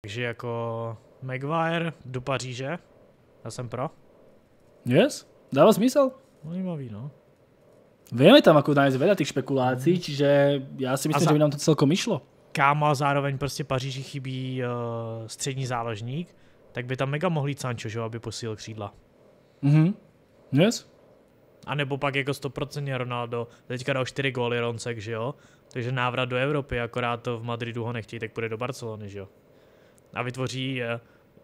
Takže jako Maguire do Paříže, já jsem pro. Yes, dává smysl. Zajímavý, no. Víme tam jako najít veda těch špekulácií, mm. čiže já si myslím, za... že by nám to celkom išlo. Kámo a zároveň prostě Paříži chybí uh, střední záložník, tak by tam mega mohl jít Sancho, že, aby posílil křídla. Mhm, mm yes. A nebo pak jako 100% Ronaldo, teďka dal 4 góly Roncek, že jo? Takže návrat do Evropy, akorát to v Madridu ho nechtějí, tak půjde do Barcelony, že jo? a vytvoří, eh,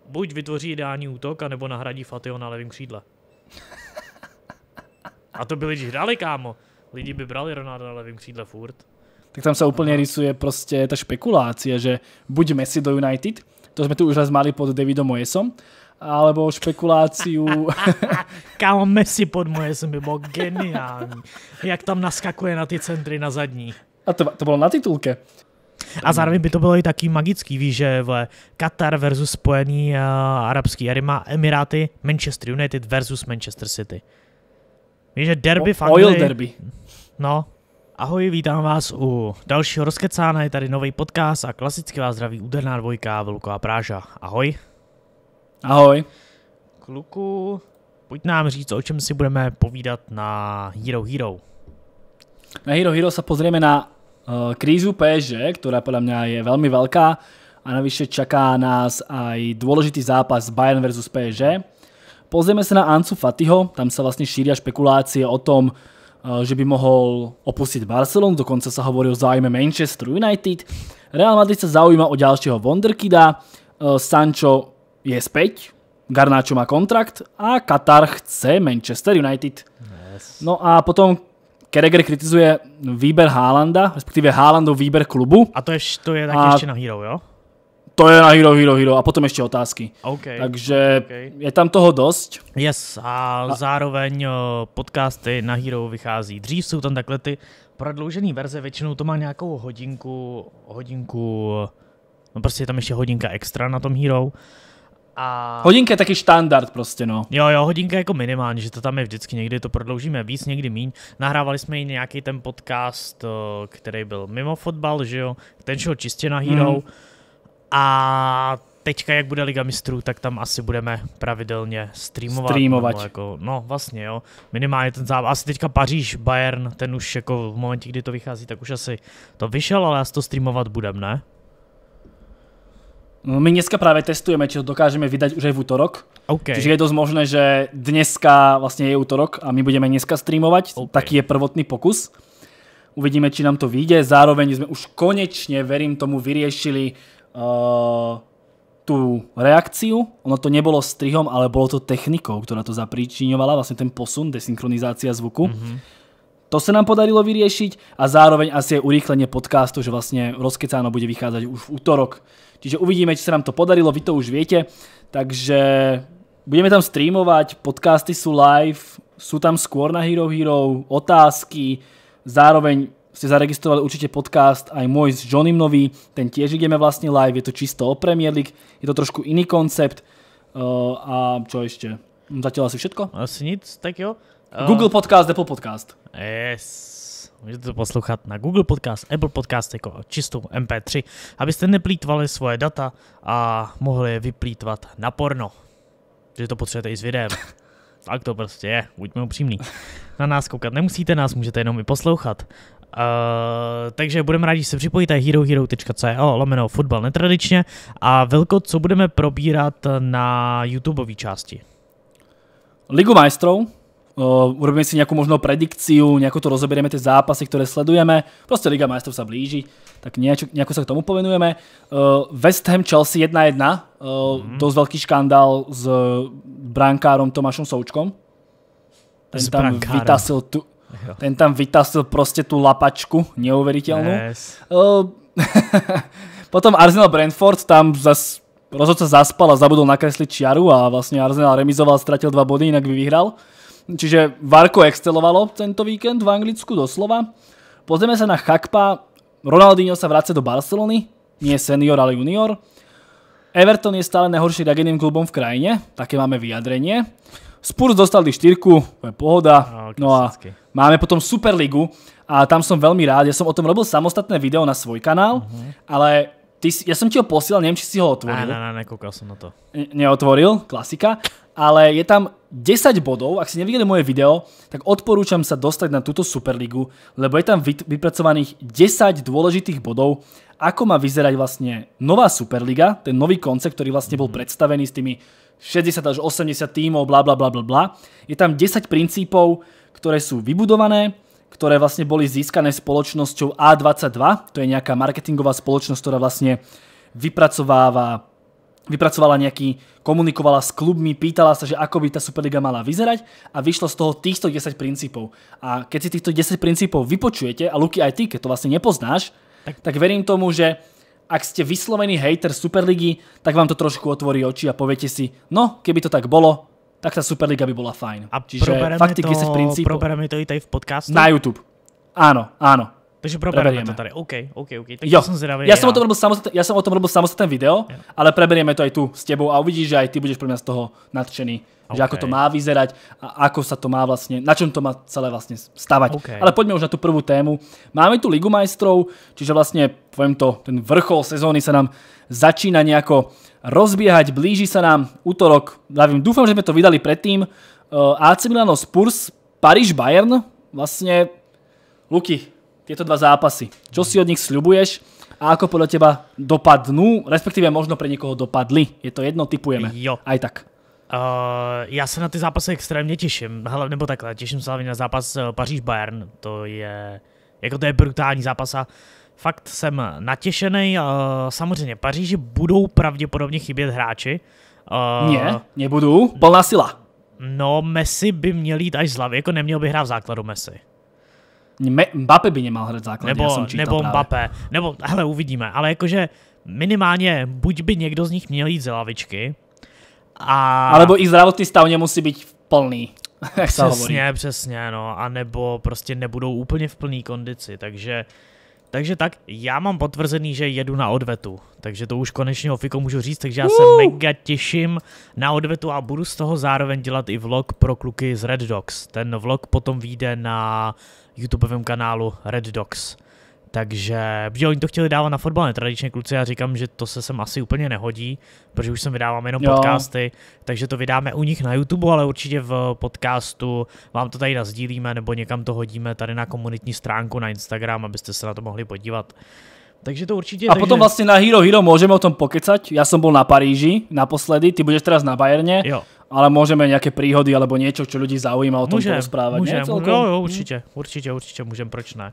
buď vytvoří ideální útok, anebo nahradí Fatio na levém křídle. A to by lidi hrali, kámo. Lidi by brali Ronaldo na levém křídle furt. Tak tam se úplně rysuje prostě ta špekulácia, že buď Messi do United, to jsme tu už raz mali pod Davidom Moesom, alebo špekuláciu... Kámo, Messi pod Mojesem by byl geniální. Jak tam naskakuje na ty centry na zadní. A to, to bylo na titulke. A zároveň by to bylo i taký magický, víš, že v Katar versus Spojený uh, Arabský Emiráty, Manchester United versus Manchester City. Víš, že derby o, fakt... Oil Oil derby. No, Ahoj, vítám vás u dalšího rozkecána, je tady nový podcast a klasicky vás zdraví úderná dvojka a Práža. Ahoj. Ahoj. Kluku, pojď nám říct, o čem si budeme povídat na Hero Hero. Na Hero Hero se pozrieme na Eh, krízu PSG, ktorá podľa mňa je veľmi veľká a navyše čaká nás aj dôležitý zápas Bayern vs PSG. Pozrieme sa na Ansu Fatiho, tam sa vlastne šíria špekulácie o tom, eh, že by mohol opustiť Barcelonu, dokonca sa hovorí o zájme Manchester United. Real Madrid sa zaujíma o ďalšieho Wonderkida, eh, Sancho je späť, Garnáčo má kontrakt a Katar chce Manchester United. No a potom Kereger kritizuje výber Haalanda, respektive Haalandov výber klubu. A to je, to je taky a ještě na Hero, jo? To je na Hero, Hero, Hero a potom ještě otázky. Okay. Takže okay. je tam toho dost. Yes, a, a zároveň eh, podcasty na Hero vychází dřív, jsou tam takhle ty prodloužené verze, většinou to má nějakou hodinku, hodinku, no prostě je tam ještě hodinka extra na tom Hero. A... Hodinka je taky štandard prostě, no. Jo, jo, hodinka jako minimálně, že to tam je vždycky, někdy to prodloužíme víc, někdy míň. Nahrávali jsme i nějaký ten podcast, eh, který byl mimo fotbal, že jo, ten šel čistě na Hero. Mm. A teďka, jak bude Liga mistrů, tak tam asi budeme pravidelně streamovat. Streamovat. Jako, no vlastně jo, minimálně ten zápas. Asi teďka Paříž, Bayern, ten už jako v momentě, kdy to vychází, tak už asi to vyšel, ale asi to streamovat budem, ne? No, my dneska právě testujeme, či to dokážeme vydať už aj v útorok. Okay. Čiže je dosť možné, že dneska vlastne je útorok a my budeme dneska streamovať. Okay. Taký je prvotný pokus. Uvidíme, či nám to vyjde. Zároveň sme už konečne, verím tomu, vyriešili uh, tú reakciu. Ono to nebolo strihom, ale bolo to technikou, ktorá to zapríčiňovala, vlastne ten posun, desynchronizácia zvuku. Mm -hmm to sa nám podarilo vyriešiť a zároveň asi je urýchlenie podcastu, že vlastne rozkecáno bude vychádzať už v útorok. Čiže uvidíme, či sa nám to podarilo, vy to už viete. Takže budeme tam streamovať, podcasty sú live, sú tam skôr na Hero Hero, otázky, zároveň ste zaregistrovali určite podcast aj môj s Johnnym nový, ten tiež ideme vlastne live, je to čisto o Premier League, je to trošku iný koncept uh, a čo ešte? Zatiaľ asi všetko? Asi nic, tak jo. Eh, Google Podcast, Apple Podcast. Yes. Můžete to poslouchat na Google Podcast, Apple Podcast jako čistou MP3, abyste neplýtvali svoje data a mohli je vyplýtvat na porno. Že to potřebujete i s videem. tak to prostě je, buďme upřímní. Na nás koukat nemusíte, nás můžete jenom i poslouchat. Uh, takže budeme rádi, že se připojíte herohero.co lomeno fotbal netradičně a velko, co budeme probírat na YouTubeové části. Ligu majstrov, Uh, urobíme si nějakou možnou predikciu, nějakou to rozoberieme ty zápasy, které sledujeme. Prostě Liga majstrov se blíží, tak nějak se k tomu povenujeme. Uh, eh, West Ham Chelsea 1-1, uh, mm. dost velký škandál s brankárom Tomášem Součkom. Ten tam vytasil tu, ten tam vytasil prostě tu lapačku, neuvěřitelnou. Yes. Eh, potom Arsenal Brentford, tam zas, rozhodce zaspal a zabudol nakresliť čiaru a vlastně Arsenal remizoval, ztratil dva body, jinak by vyhrál. Čiže Varko excelovalo tento víkend v Anglicku doslova. Pozrieme sa na Chakpa. Ronaldinho sa vrace do Barcelony. Nie senior, ale junior. Everton je stále nehorší rageným klubom v krajine. Také máme vyjadrenie. Spurs dostali štyrku, to je pohoda. No, no a máme potom Superligu a tam som veľmi rád. Ja som o tom robil samostatné video na svoj kanál, mhm. ale ja som ti ho posielal, neviem, či si ho otvoril. Áno, áno, nekúkal som na to. Ne, neotvoril, klasika. Ale je tam 10 bodov, ak si nevideli moje video, tak odporúčam sa dostať na túto Superligu, lebo je tam vypracovaných 10 dôležitých bodov, ako má vyzerať vlastne nová Superliga, ten nový koncept, ktorý vlastne bol mhm. predstavený s tými 60 až 80 tímov, bla bla bla bla bla. Je tam 10 princípov, ktoré sú vybudované, ktoré vlastne boli získané spoločnosťou A22, to je nejaká marketingová spoločnosť, ktorá vlastne vypracováva vypracovala nejaký, komunikovala s klubmi, pýtala sa, že ako by tá Superliga mala vyzerať a vyšlo z toho týchto 10 princípov. A keď si týchto 10 princípov vypočujete, a Luky aj ty, keď to vlastne nepoznáš, tak, tak verím tomu, že ak ste vyslovený hater Superligy, tak vám to trošku otvorí oči a poviete si, no, keby to tak bolo, tak tá Superliga by bola fajn. A Čiže probereme, fakt to, 10 princípov, probereme to i tady v podcastu? Na YouTube. Áno, áno. Takže probereme to tady. OK, OK, OK. Tak jo. jsem zvědavý. Já, jsem já. O tom robil samostatný, já jsem o tom robil samostatné video, jo. ale preberieme to aj tu s tebou a uvidíš, že aj ty budeš pro mňa z toho nadšený. Okay. Že ako to má vyzerať a ako sa to má vlastne, na čom to má celé vlastne stavať. Okay. Ale poďme už na tú prvú tému. Máme tu Ligu majstrov, čiže vlastne, poviem to, ten vrchol sezóny sa nám začína nejako rozbiehať, blíži sa nám útorok, vím, dúfam, že sme to vydali predtým, uh, eh, AC Milano Spurs, Paris, Bayern, vlastne Luky, tieto dva zápasy. Čo si od nich sľubuješ a ako podľa teba dopadnú, respektíve možno pre niekoho dopadli. Je to jedno, typujeme. Jo. Aj tak. Uh, já se na ty zápasy extrémně těším, Hele, nebo takhle, těším se hlavně na zápas eh, Paříž-Bayern, to je, jako to je brutální zápas a fakt jsem natěšený. Uh, samozřejmě, Paříži budou pravděpodobně chybět hráči. Uh, ne, nebudou, plná sila. No, Messi by měl jít až z hlavy, jako neměl by hrát v základu Messi. Mbappé by nemal hrát základ, nebo, já jsem čítal Nebo právě. nebo, hele, uvidíme, ale jakože minimálně buď by někdo z nich měl jít z lavičky, a... Alebo i zdravotný stav nemusí být plný. Jak přesně, přesně, no. A nebo prostě nebudou úplně v plné kondici, takže... Takže tak, já mám potvrzený, že jedu na odvetu, takže to už konečně ofiko můžu říct, takže já se mega těším na odvetu a budu z toho zároveň dělat i vlog pro kluky z Red Dogs. Ten vlog potom vyjde na YouTubeovém kanálu Red Dogs. Takže, že oni to chtěli dávat na fotbal netradičně kluci, já říkám, že to se sem asi úplně nehodí, protože už sem vydávám jenom jo. podcasty, takže to vydáme u nich na YouTube, ale určitě v podcastu vám to tady nazdílíme nebo někam to hodíme tady na komunitní stránku na Instagram, abyste se na to mohli podívat. Takže to určitě... A takže... potom vlastně na Hero Hero můžeme o tom pokecať, Já jsem byl na Paríži naposledy, ty budeš teraz na Bayerně. Jo ale môžeme nejaké príhody alebo niečo, čo ľudí zaujíma o tom môžem, porozprávať. Môžem, nie? No, Celkom? Jo, jo, určite, hmm. určite, určite môžem, proč ne.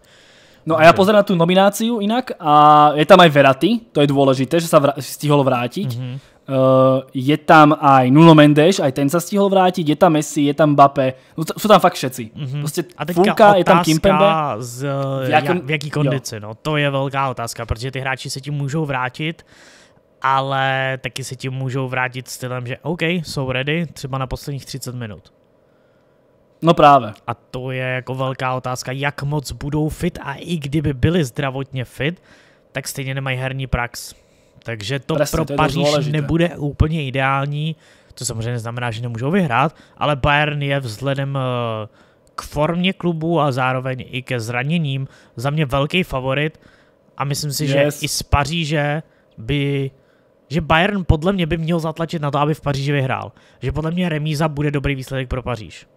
No a ja pozerám na tú nomináciu inak a je tam aj Veraty, to je dôležité, že sa vr- stihol vrátiť. Mm-hmm. Uh, eh, je tam aj Nuno Mendes, aj ten sa stihol vrátiť, je tam Messi, je tam Mbappé, no, sú tam fakt všetci. Mm-hmm. Prostě a Funka, je tam Kimpembe. Z, v, jakém, v jaký kondici, jo. no to je velká otázka, protože ty hráči se tím můžou vrátit ale taky se tím můžou vrátit stylem, že OK, jsou ready, třeba na posledních 30 minut. No právě. A to je jako velká otázka, jak moc budou fit a i kdyby byli zdravotně fit, tak stejně nemají herní prax. Takže to Presně, pro to Paříž důležité. nebude úplně ideální, to samozřejmě znamená, že nemůžou vyhrát, ale Bayern je vzhledem eh, k formě klubu a zároveň i ke zraněním za mě velký favorit a myslím si, yes. že i z Paříže by že Bayern podle mě by měl zatlačit na to, aby v Paříži vyhrál. Že podle mě remíza bude dobrý výsledek pro Paříž.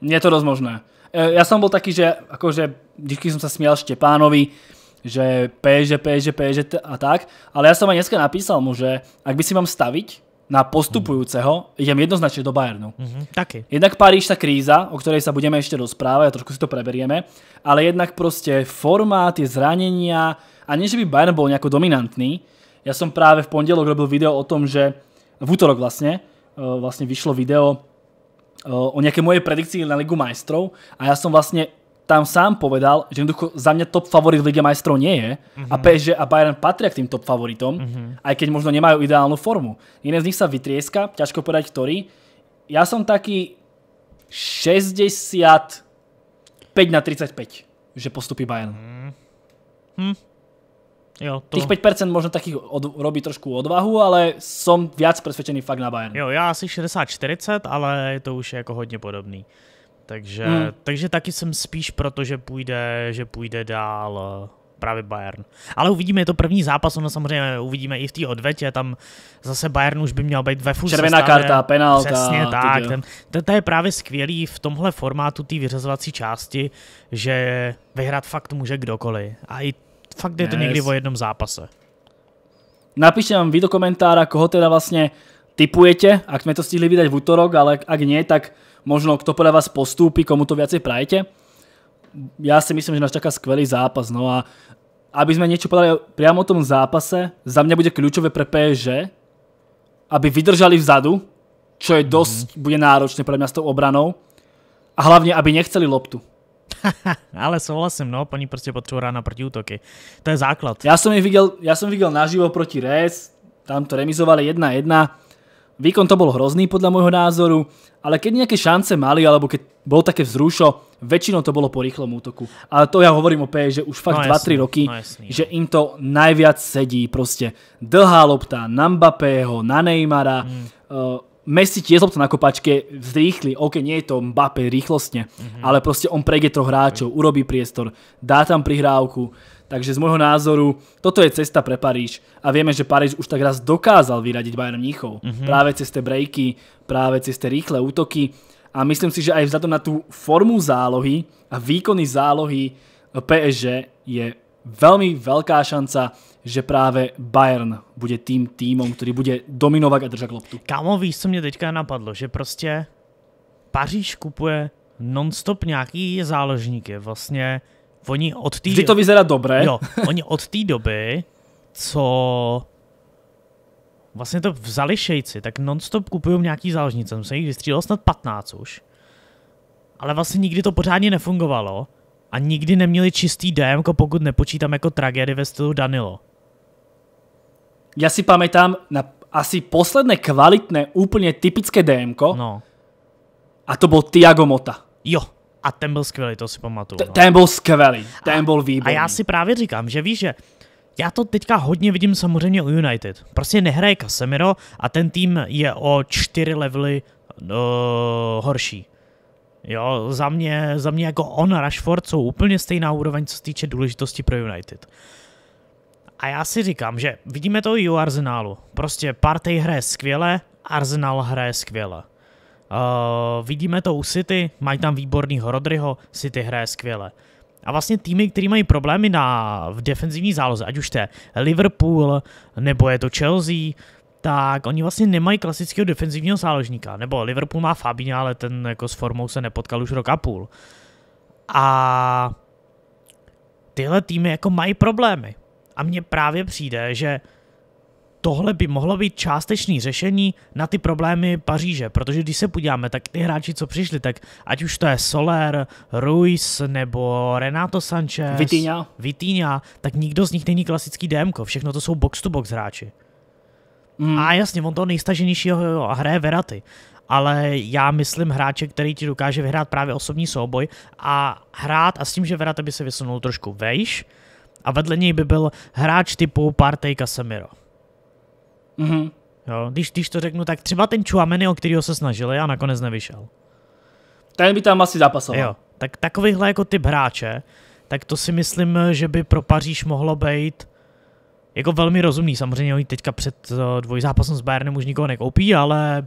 Je to dost možné. E, já jsem byl taky, že jakože, díky jsem se směl Štěpánovi, že PSG, PSG, PSG a tak, ale já jsem aj dneska napísal mu, že ak by si mám staviť na postupujúceho, idem jednoznačne do Bayernu. Mhm, taky. Jednak Paríž tá kríza, o ktorej sa budeme ešte rozprávať, a trošku si to preberieme, ale jednak proste formát, tie zranenia, a nie, že by Bayern bol nejako dominantný, Ja som práve v pondelok robil video o tom, že v útorok vlastne, eh, vlastne vyšlo video eh, o nejaké mojej predikcii na Ligu majstrov a ja som vlastne tam sám povedal, že jednoducho za mňa top favorit Lige majstrov nie je a mhm. PSG a Bayern patria k tým top favoritom, mhm. aj keď možno nemajú ideálnu formu. Jeden z nich sa vytrieska, ťažko povedať ktorý. Ja som taký 65 na 35, že postupí Bayern. Mhm. Hm. Jo, to... Tých 5% možno takých od, robí trošku odvahu, ale som viac presvedčený fakt na Bayern. Jo, já asi 60-40, ale je to už jako hodně podobný. Takže, mm. takže taky jsem spíš proto, že půjde, že půjde dál eh, právě Bayern. Ale uvidíme, je to první zápas, ono samozřejmě uvidíme i v té odvetě, tam zase Bayern už by měl být ve full Červená karta, penalta. Přesně tak, ten, ten, ten, je právě skvělý v tomhle formátu té vyřazovací části, že vyhrát fakt může kdokoliv. A i fakt je yes. to někdy o jednom zápase. Napište nám vy do komentára, koho teda vlastně typujete, ak jsme to stihli vydať v útorok, ale ak nie, tak možno kto podle vás postupí, komu to viacej prajete. Já si myslím, že nás čaká skvelý zápas. No a aby sme niečo povedali priamo o tom zápase, za mě bude kľúčové pre PSG, aby vydržali vzadu, čo je dosť, mm. bude náročné pre mňa s tou obranou. A hlavně aby nechceli loptu. Ale souhlasím, no, oni prostě potřebují rána proti útoky. To je základ. Já jsem je viděl, já jsem viděl naživo proti Rez, tam to remizovali 1-1. Výkon to bol hrozný podľa môjho názoru, ale keď nejaké šance mali, alebo keď bolo také vzrušo, väčšinou to bolo po rýchlom útoku. Ale to ja hovorím o PE, že už fakt 2-3 no, roky, no, že no. im to najviac sedí. Proste dlhá lopta na Mbappého, na Neymara, hmm. eh, Messi tiež obca na kopačke zrýchli, OK, nie je to Mbappé rýchlostne, mm-hmm. ale proste on prejde troch hráčov, urobí priestor, dá tam prihrávku, takže z môjho názoru toto je cesta pre Paríž a vieme, že Paríž už tak raz dokázal vyradiť Bayern Mníchov mm-hmm. práve cez tie breaky, práve cez tie rýchle útoky a myslím si, že aj vzhľadom na tú formu zálohy a výkony zálohy PSG je veľmi veľká šanca, že právě Bayern bude tým týmom, který bude dominovat a držet loptu. Kámo, víš, co mě teďka napadlo, že prostě Paříž kupuje nonstop nějaký záložníky. Vlastně oni od té... Vždy to vyzerá dobré. Jo, oni od té doby, co vlastně to vzali šejci, tak nonstop kupují nějaký záložnice. Jsem se jich vystřílel snad 15 už. Ale vlastně nikdy to pořádně nefungovalo a nikdy neměli čistý DM, pokud nepočítám jako tragédie ve stylu Danilo. Ja si pamätám na asi posledné kvalitné, úplne typické DM No. A to bol Tiago Mota. Jo, a ten byl skvělý, to si pamatuju. No. Ten byl skvělý, ten byl výborný. A já si právě říkám, že víš, že já to teďka hodně vidím samozřejmě u United. Prostě nehraje Casemiro a ten tým je o čtyři levely uh, horší. Jo, za mě, za mě jako on a Rashford jsou úplně stejná úroveň, co se týče důležitosti pro United. A já si říkám, že vidíme to i u Arsenalu. Prostě Partey hraje skvěle, Arsenal hraje skvěle. Uh, vidíme to u City, mají tam výborný Rodryho, City hraje skvěle. A vlastně týmy, které mají problémy na, v defenzivní záloze, ať už to je Liverpool, nebo je to Chelsea, tak oni vlastně nemají klasického defenzivního záložníka. Nebo Liverpool má Fabinho, ale ten jako s formou se nepotkal už rok a půl. A tyhle týmy jako mají problémy. A mně právě přijde, že tohle by mohlo být částečný řešení na ty problémy Paříže, protože když se podíváme, tak ty hráči, co přišli, tak ať už to je Soler, Ruiz nebo Renato Sanchez, Vitinha, Vitinha tak nikdo z nich není klasický DM, všechno to jsou box-to-box hráči. Mm. A jasně, on toho nejstaženějšího hraje Veraty, ale já myslím hráče, který ti dokáže vyhrát právě osobní souboj a hrát a s tím, že Verata by se vysunul trošku vejš, a vedle něj by byl hráč typu Partey Casemiro. Mm-hmm. Jo, když, když to řeknu, tak třeba ten Chuameni, o kterého se snažili a nakonec nevyšel. Ten by tam asi zapasoval. Jo, tak takovýhle jako typ hráče, tak to si myslím, že by pro Paříž mohlo být jako velmi rozumný. Samozřejmě oni teďka před eh, dvojzápasem s Bayernem už nikoho nekoupí, ale...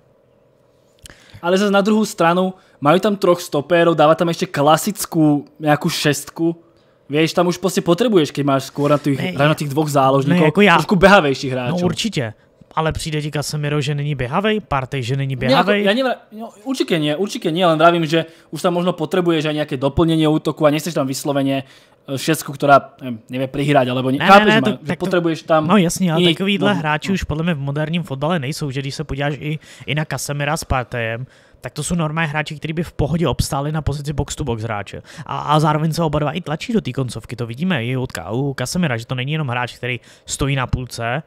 Ale zase na druhou stranu, mají tam troch stopérov, dává tam ještě klasickou nějakou šestku, Víš, tam už prostě potřebuješ, když máš skôr na těch, ne, na těch dvoch záložníků, jako já. trošku behavějších hráčů. No určitě. Ale přijde ti Casemiro, že není běhavej, Partej, že není běhavej. Ne, jako, ja no, určitě ne, určitě ne, ale vravím, že už tam možno potřebuješ aj nějaké doplnění útoku a nechceš tam vysloveně eh, šestku, která nevie prihrať, alebo ne, ne, chápeš ne, ne, ma, to, že tam... No jasně, ale takovýhle no, hráči no. už podle mě v moderním fotbale nejsou, že když se podíváš i, i na Casemira s Partejem, tak to jsou normální hráči, kteří by v pohodě obstáli na pozici box-to-box hráče. A, a zároveň se oba dva i tlačí do té koncovky, to vidíme i od KU Kasemira, že to není jenom hráč, který stojí na půlce,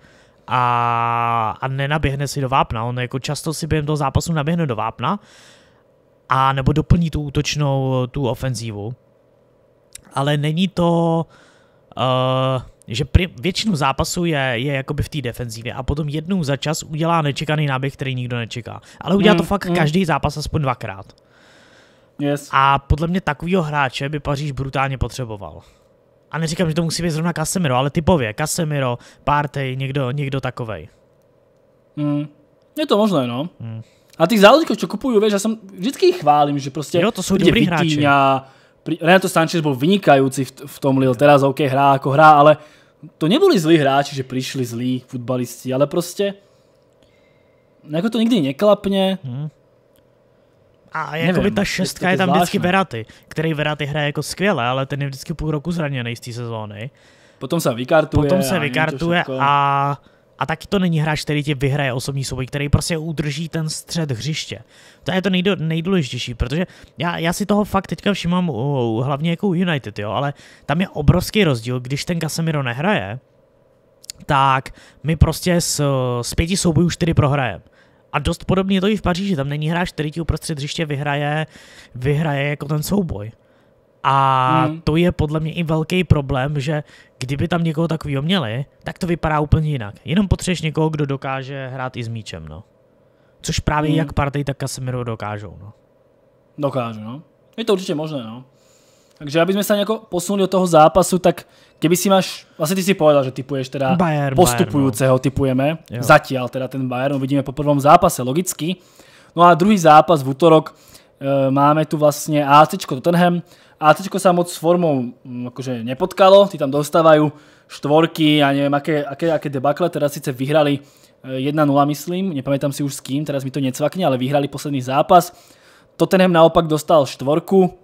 a, a nenaběhne si do vápna. On jako často si během toho zápasu naběhne do vápna a nebo doplní tu útočnou, tu ofenzívu. Ale není to... Uh, že prim, většinu zápasu je, je jakoby v té defenzívě a potom jednou za čas udělá nečekaný náběh, který nikdo nečeká. Ale udělá mm, to fakt mm. každý zápas aspoň dvakrát. Yes. A podle mě takového hráče by Paříž brutálně potřeboval. A neříkám, že to musí být zrovna Casemiro, ale typově Casemiro, Partey, někdo, někdo takovej. Mm. Je to možné, no. Mm. A těch záležitých, co kupuju, víš, já som vždycky chválím, že prostě jo, to jsou dobrý hráči. Renato Sanchez bol vynikající v, v tom Lille, teraz OK, hrá jako hrá, ale to neboli zlí hráči, že přišli zlí futbalisti, ale prostě jako to nikdy neklapne. Hmm. A by ta šestka je, je tam vždycky Veraty, který Veraty hraje jako skvěle, ale ten je vždycky půl roku zraněný z té sezóny. Potom se vykartuje. Potom se vykartuje a, a a taky to není hráč, který ti vyhraje osobní souboj, který prostě udrží ten střed hřiště. To je to nejdo, nejdůležitější, protože já, já si toho fakt teďka všímám u, hlavně jako u United, jo, ale tam je obrovský rozdíl, když ten Casemiro nehraje, tak my prostě z, z pěti soubojů čtyři prohrajeme. A dost podobně je to i v Paříži, tam není hráč, který ti uprostřed hřiště vyhraje, vyhraje jako ten souboj. A hmm. to je podle mě i velký problém, že kdyby tam někoho takového měli, tak to vypadá úplně jinak. Jenom potřebuješ někoho, kdo dokáže hrát i s míčem, no. Což právě hmm. jak Partey, tak Casemiro dokážou, no. Dokážu, no. Je to určitě možné, no. Takže aby jsme se nějak posunuli od toho zápasu, tak kdyby si máš, vlastně ty si povedal, že typuješ teda Bayer, postupujúceho, Bayer, no. typujeme. Jo. Zatím teda ten Bayern uvidíme no, po prvom zápase, logicky. No a druhý zápas v útorok e, máme tu vlastně AC Tottenham. AC sa moc s formou mm, akože nepotkalo, tí tam dostávajú štvorky a neviem aké, aké, aké debakle, teraz síce vyhrali 1-0 e, myslím, nepamätám si už s kým, teraz mi to necvakne, ale vyhrali posledný zápas. Tottenham naopak dostal štvorku.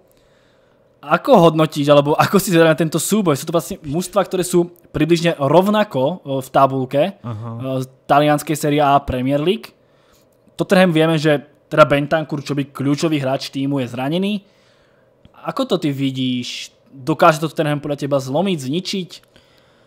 Ako hodnotíš, alebo ako si zvedal na tento súboj? Sú to vlastne mužstva, ktoré sú približne rovnako e, v tabulke Aha. E, z talianskej série A Premier League. Tottenham vieme, že teda Bentancur, čo by kľúčový hráč týmu, je zranený Ako to ty vidíš? Dokáže to Tottenham podle teba zlomit, zničit?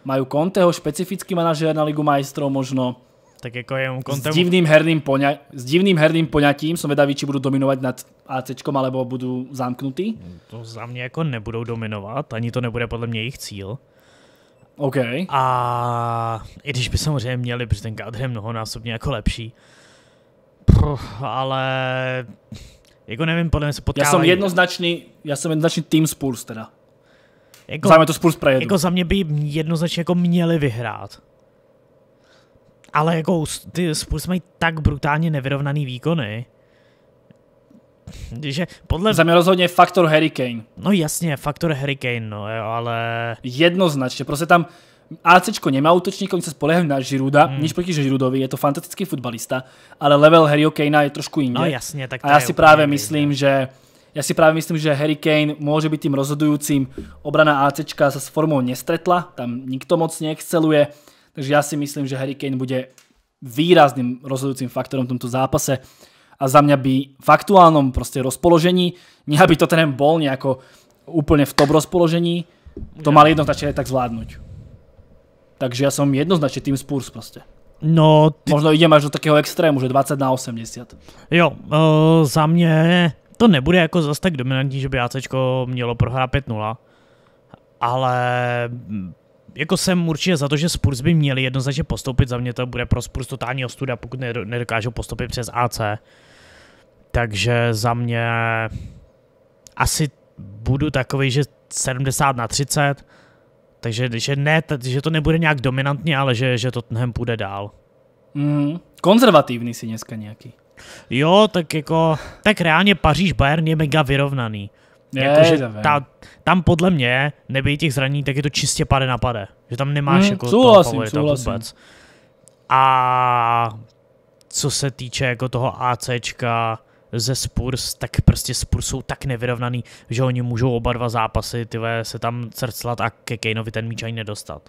Mají Conteho, špecifický manažer na Ligu majstrov možno? Tak jako jenom Conte... S divným herným, poňa... s divným herným poňatím jsem vedavý, či budou dominovat nad ACčkom, alebo budou zamknutý? To za mě jako nebudou dominovat, ani to nebude podle mě jejich cíl. OK. A i když by samozřejmě měli, protože ten kádr je mnohonásobně jako lepší, Pff, ale jako nevím, podle mě se potkávají. Já jsem jednoznačný, já jsem jednoznačný tým Spurs teda. Jako, to Spurs prejedu. Jako za mě by jednoznačně jako měli vyhrát. Ale jako ty Spurs mají tak brutálně nevyrovnaný výkony. Že podle... Za mě rozhodně faktor Hurricane. No jasně, faktor Hurricane, no jo, ale... Jednoznačně, prostě tam ACčko nemá útočníka, oni sa spolehajú na Žiruda, mm. nič proti Žirudovi, je to fantastický futbalista, ale level Harry Kanea je trošku iný. No jasne, tak to A ja si práve myslím, že ja si práve myslím, že Harry Kane môže byť tým rozhodujúcim. Obrana ACčka sa s formou nestretla, tam nikto moc neexceluje, takže ja si myslím, že Harry Kane bude výrazným rozhodujúcim faktorem v tomto zápase a za mňa by v aktuálnom prostě rozpoložení, nie by to ten bol nejako úplne v top rozpoložení, to mali jednoznačne tak zvládnuť. Takže ja som jednoznačne tým Spurs proste. No, ty... Možno idem až do takého extrému, že 20 na 80. Jo, uh, za mě to nebude jako zase tak dominantní, že by ACčko mělo prohrát 5-0, ale mm, jako jsem určitě za to, že Spurs by měli jednoznačně postoupit, za mě to bude pro Spurs totální ostuda, pokud nedokážou postoupit přes AC. Takže za mě asi budu takový, že 70 na 30, takže že, ne, že to nebude nějak dominantně, ale že, že to Tottenham půjde dál. Mm, konzervativní si dneska nějaký. Jo, tak jako, tak reálně Paříž Bayern je mega vyrovnaný. Je, jako, že ta, tam podle mě, nebyjí těch zraní, tak je to čistě pade na pade. Že tam nemáš mm, jako souhlasím, toho souhlasím. vůbec. A co se týče jako toho ACčka, ze Spurs, tak prostě Spurs jsou tak nevyrovnaný, že oni můžou oba dva zápasy tyve, se tam crclat a ke Kejnovi ten míč ani nedostat.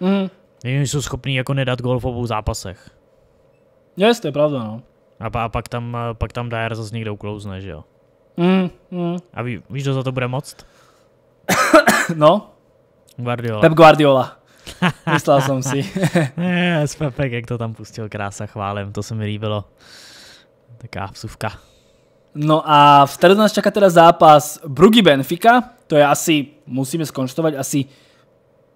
Mm. Oni jsou schopní jako nedat gol v obou zápasech. Yes, to je pravda, no. A, a pak tam, eh, pak tam Dyer zase někde uklouzne, že jo? Mm, mm. A ví, víš, kdo za to bude moc? no? Guardiola. Pep Guardiola. Myslel jsem si. S Pepek, jak to tam pustil krása, chválem, to se mi líbilo. Taká vsuvka. No a v stredu nás čaká teda zápas Brugy Benfica, to je asi, musíme skonštovať, asi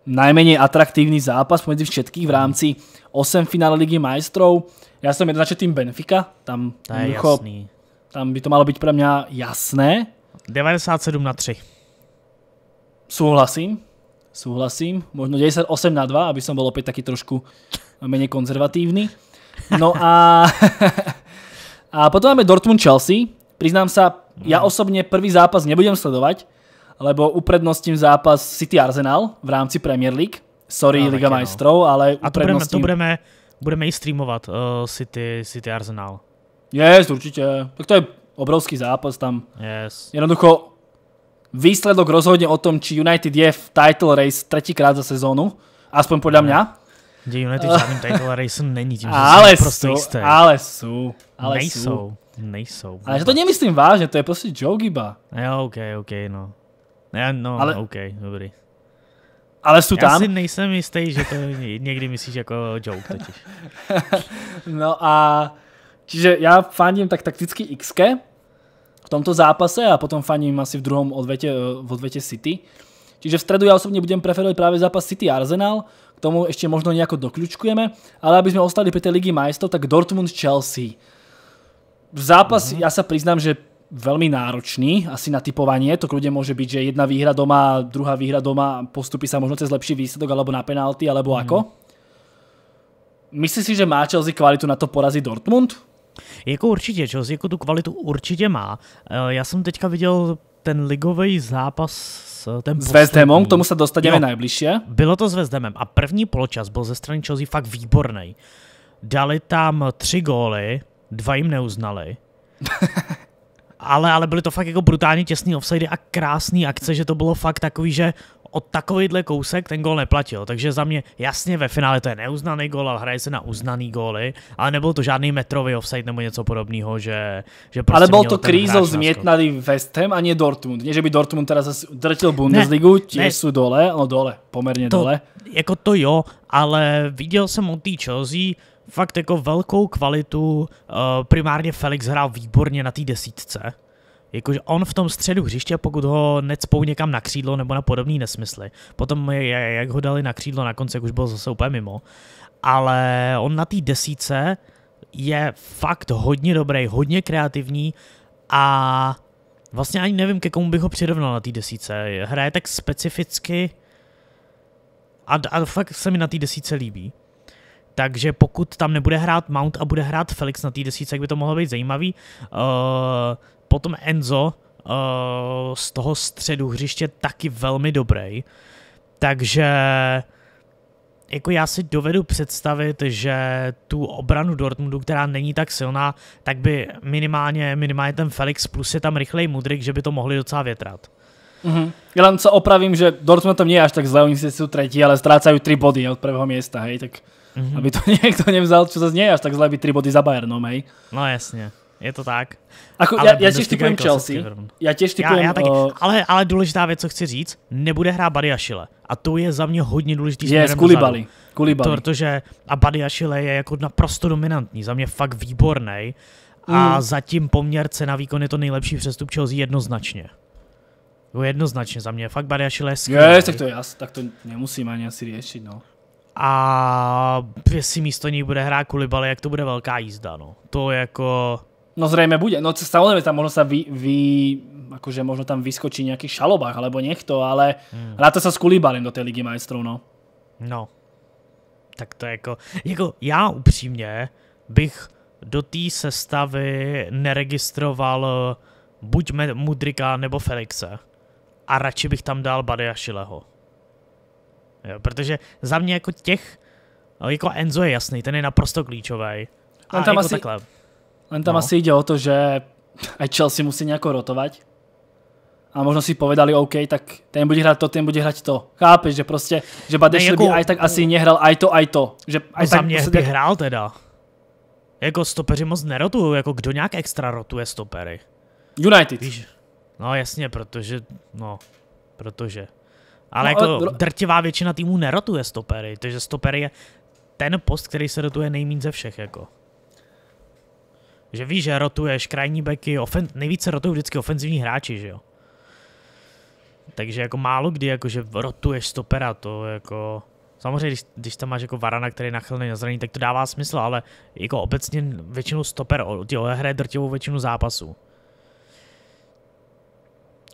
najmenej atraktívny zápas medzi všetkých v rámci 8 finále Ligy majstrov. Ja som jednoznačne tým Benfica, tam, to je mlucho, jasný. tam by to malo byť pre mňa jasné. 97 na 3. Súhlasím, súhlasím. Možno 98 na 2, aby som bol opäť taký trošku menej konzervatívny. No a, a potom máme Dortmund-Chelsea, Priznám sa, ja mhm. osobne prvý zápas nebudem sledovať, lebo uprednostím zápas City Arsenal v rámci Premier League. Sorry, no, Liga majstrov, ale A to budeme, to budeme, budeme i streamovat, uh, City, City Arsenal. Yes, určite. Tak to je obrovský zápas tam. Yes. Jednoducho, výsledok rozhodne o tom, či United je v title race tretíkrát za sezónu, aspoň podľa mňa. Kde United v žádným title race není, tím, ale sú, prostě Ale sú, ale nejsou. Sú. Nejsou. Ale že to nemyslím vážně, to je prostě joke iba. Jo, OK, OK, no. Ne, no, ale, OK, dobrý. Ale jsou tam. Já si nejsem jistý, že to někdy myslíš jako joke totiž. no a čiže já fandím tak takticky x v tomto zápase a potom fandím asi v druhom odvete, eh, v odvete City. Čiže v stredu ja osobně budem preferovať práve zápas City Arsenal, k tomu ešte možno nejako dokľúčkujeme, ale aby sme ostali pri tej Ligi majstrov, tak Dortmund Chelsea. Zápas, mm-hmm. ja sa priznám, že veľmi náročný asi na typovanie. To kľudne môže byť, že jedna výhra doma, druhá výhra doma, postupí sa možno cez lepší výsledok alebo na penalty, alebo mm. ako. Myslíš si, že má Chelsea kvalitu na to porazit Dortmund? Jako určitě, Chelsea jako tu kvalitu určitě má. Eh, já jsem teďka viděl ten ligový zápas eh, ten s West Hamem, k tomu se dostaneme nejbližší. Bylo to s West Hamem a první poločas byl ze strany Chelsea fakt výborný. Dali tam tři góly, dva jim neuznali. ale, ale byly to fakt jako brutálně těsný offsidy a krásný akce, že to bylo fakt takový, že od takovýhle kousek ten gol neplatil. Takže za mě jasně ve finále to je neuznaný gol, ale hraje se na uznaný góly, ale nebyl to žádný metrový offside nebo něco podobného, že, že prostě Ale byl to krízo změtnali West Ham a ne Dortmund. Ne, že by Dortmund zase drtil Bundesligu, ne, tiež ne. sú dole, no dole, poměrně to, dole. Jako to jo, ale viděl jsem od té Chelsea, fakt jako velkou kvalitu. Eh, primárně Felix hrál výborně na té desítce. Jakože on v tom středu hřiště, pokud ho necpou někam na křídlo nebo na podobný nesmysly. Potom, jak ho dali na křídlo na konci, už byl zase úplně mimo. Ale on na té desítce je fakt hodně dobrý, hodně kreativní a vlastně ani nevím, ke komu bych ho přirovnal na té desítce. Hraje tak specificky a, a fakt se mi na té desítce líbí. Takže pokud tam nebude hrát Mount a bude hrát Felix na té desíce, jak by to mohlo být zajímavý. Uh, potom Enzo uh, z toho středu hřiště taky velmi dobrý. Takže jako já si dovedu představit, že tu obranu Dortmundu, která není tak silná, tak by minimálně, minimálně ten Felix plus je tam rychlej Mudrik, že by to mohli docela větrat. Mm-hmm. Len sa opravím, že Dortmund to nie je až tak zle, oni si jsou třetí, ale ztrácají tři body od prvého města, hej, tak mm-hmm. aby to niekto nevzal, čo zase nie je až tak zle aby 3 body za Bayernom, hej. No, no jasne. Je to tak. Ako, ale já, já těž typujem Chelsea. Já těž typujem... Já, já taky, uh, ale, ale důležitá věc, co chci říct, nebude hrát Ašile. A to je za mě hodně důležitý Je, z Kulibaly. Kulibali. Protože a Badiašile je jako naprosto dominantní. Za mě fakt výborný. A mm. zatím poměr cena výkon je to nejlepší přestup Chelsea jednoznačně. Jako jednoznačně za mě. Fakt Badiašile je skvělý. Yes, tak to je jas, tak to nemusím ani asi řešit, no a jestli místo ní bude hrát Kulibaly, jak to bude velká jízda, no. To jako... No zrejme bude, no samozrejme tam možno sa vy, vy akože možno tam vyskočí nejaký šalobách alebo niekto, ale hmm. na to sa skulíbalim do té ligy majstrov, no. No. Tak to jako, jako já upřímně bych do té sestavy neregistroval eh, buď Mudrika nebo Felixe a radši bych tam dal Bady Šileho. Jo, protože za mě jako těch, jako Enzo je jasný, ten je naprosto klíčový. A tam jako asi, takhle. Len tam no. asi ide o to, že aj Chelsea musí nějak rotovat A možno si povedali, OK, tak ten bude hrát to, ten bude hrát to. Chápeš, že prostě, že Badeš jako, by aj tak asi nehrál aj to, aj to. Že no aj za tak mě prostě... hrál teda. Jako stopeři moc nerotují, jako kdo nějak extra rotuje stopery. United. Víš? No jasně, protože, no, protože. Ale no, jako ale... drtivá většina týmů nerotuje stopery, takže stopery je ten post, který se rotuje nejméně ze všech. Jako. Že víš, že rotuješ krajní beky, ofen... nejvíce rotují vždycky ofenzivní hráči, že jo. Takže jako málo kdy, jako, že rotuješ stopera, to jako... Samozřejmě, když, když tam máš jako Varana, který na chvíli nezraní, tak to dává smysl, ale jako obecně většinou stoper hraje drtivou většinu zápasů.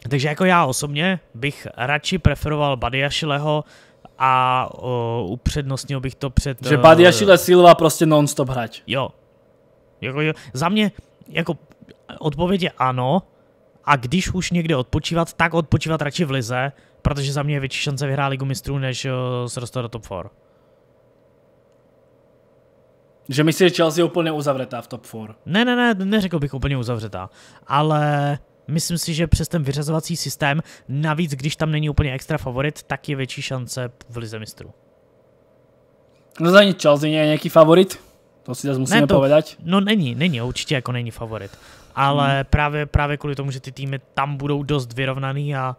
Takže jako já osobně bych radši preferoval Badiašileho a o, upřednostnil bych to před... Že Badiašile eh, Silva prostě non-stop hrať. Jo. Jako, jo. Za mě jako odpověď je ano a když už někde odpočívat, tak odpočívat radši v Lize, protože za mě je větší šance vyhrát Ligu mistrů, než se dostat do top 4. Že myslíš, že Chelsea je úplně uzavřetá v top 4? Ne, ne, ne, neřekl bych úplně uzavřetá, ale Myslím si, že přes ten vyřazovací systém, navíc když tam není úplně extra favorit, tak je větší šance v Lize mistrů. No za Chelsea je nějaký favorit? To si zase musíme ne, to, povedať. No není, není, určitě jako není favorit. Ale hmm. právě, právě kvůli tomu, že ty týmy tam budou dost vyrovnaný a...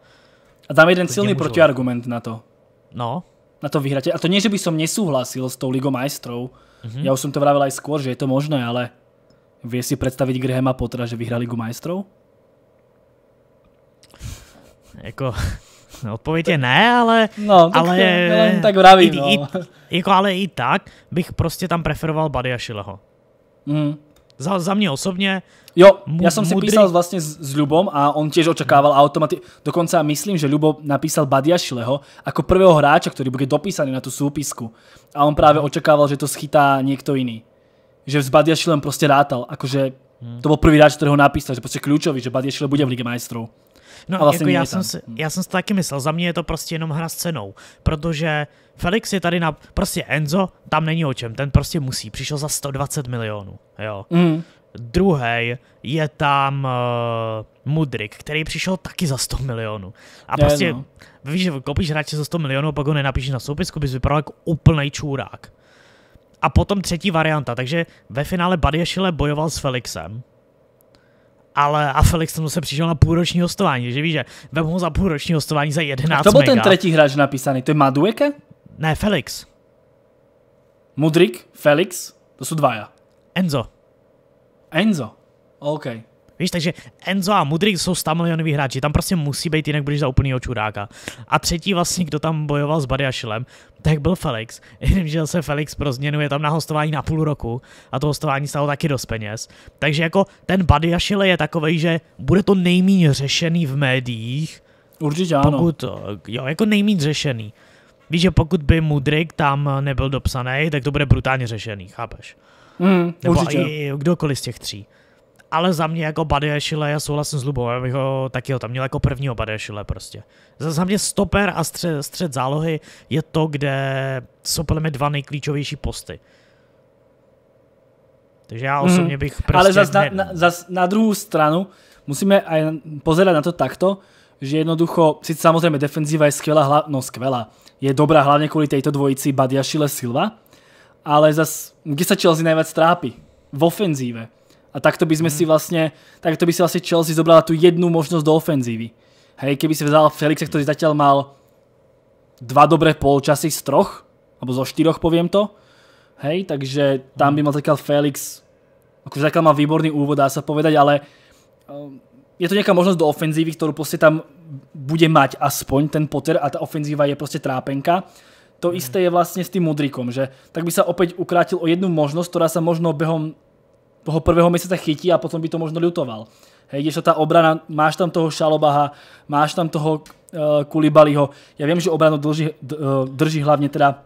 A tam je jeden silný protiargument na to. No? Na to vyhrať. A to nie, že by som nesúhlasil s tou Ligou majstrov. Mm-hmm. Ja už som to vravil aj skôr, že je to možné, ale vie si predstaviť Grahama Pottera, že vyhrá Ligu majstrov? Jako, odpověď je ne, ale... No, tak ale, jen tak vravím, i, no. i, jako, ale i tak bych prostě tam preferoval Buddy a Šileho. Mm. Za, za mě osobně. Jo, já jsem si mudrý... písal vlastně s, s Ľubom a on očekával mm. automaticky... Dokonce myslím, že Ľubo napísal a Šileho jako prvého hráče, který bude dopísaný na tu soupisku. A on právě mhm. očekával, že to schytá někdo jiný. Že s a Šilem prostě rátal. Akože mhm. to byl první hráč, kterého napísal, že prostě klíčový, že a Šile bude v Lige majstrov. No, a vlastně jako hm. já, jsem si, já jsem si taky myslel, za mě je to prostě jenom hra s cenou, protože Felix je tady na, prostě Enzo, tam není o čem, ten prostě musí, přišel za 120 milionů, jo. Mm. Druhý je tam uh, Mudrik, který přišel taky za 100 milionů. A prostě, no. víš, že koupíš hráče za 100 milionů, pak ho nenapíšeš na soupisku, bys vypadal jako úplný čůrák. A potom třetí varianta, takže ve finále Badiašile bojoval s Felixem, ale a Felix tomu se přišel na půlroční hostování, že víš, že vem ho za půlroční hostování za 11 A to byl mega. ten třetí hráč napísaný, to je Madueke? Ne, Felix. Mudrik, Felix, to jsou dva. Enzo. Enzo, OK. Víš, takže Enzo a Mudrik jsou 100 milionový hráči, tam prostě musí být, jinak budeš za úplnýho čuráka. A třetí vlastně, kdo tam bojoval s Badiašilem, tak byl Felix. že se Felix pro změnu je tam na hostování na půl roku a to hostování stalo taky dost peněz. Takže jako ten Badiašil je takový, že bude to nejméně řešený v médiích. Určitě ano. Pokud, jo, jako nejméně řešený. Víš, že pokud by Mudrik tam nebyl dopsaný, tak to bude brutálně řešený, chápeš? Mm, Nebo určitě. I, kdokoliv z těch tří ale za mě jako Buddy Ashille, já souhlasím s Lubou, já bych ho taky ho tam měl jako prvního Buddy Ashille prostě. Za mě stoper a střed, střed zálohy je to, kde jsou podle mě dva nejklíčovější posty. Takže já mhm. osobně bych prostě... Ale zase na, na, zas na druhou stranu musíme aj pozerať na to takto, že jednoducho, sice samozřejmě defenzíva je skvělá, no skvělá, je dobrá hlavně kvůli této dvojici Badiašile Silva, ale zase, kde se Chelsea nejvíc trápí? V ofenzíve. A takto by sme si mhm. vlastne, takto by si vlastne Chelsea zobrala tu jednu možnosť do ofenzívy. Hej, keby si vzal Felixa, ktorý zatiaľ mal dva dobré polčasy z troch, alebo zo štyroch poviem to, hej, takže tam mhm. by mal zatiaľ Felix, akože zatiaľ mal výborný úvod, dá sa povedať, ale eh, je to nejaká možnosť do ofenzívy, ktorú proste tam bude mať aspoň ten Potter a ta ofenzíva je proste trápenka. To mhm. isté je vlastne s tým Mudrikom, že tak by sa opäť ukrátil o jednu možnosť, ktorá sa možno behom toho prvého měsíce chytí a potom by to možno ľutoval. Hej, to ta obrana, máš tam toho Šalobaha, máš tam toho uh, Kulibaliho. Ja vím, že obranu drží, eh, drží hlavně teda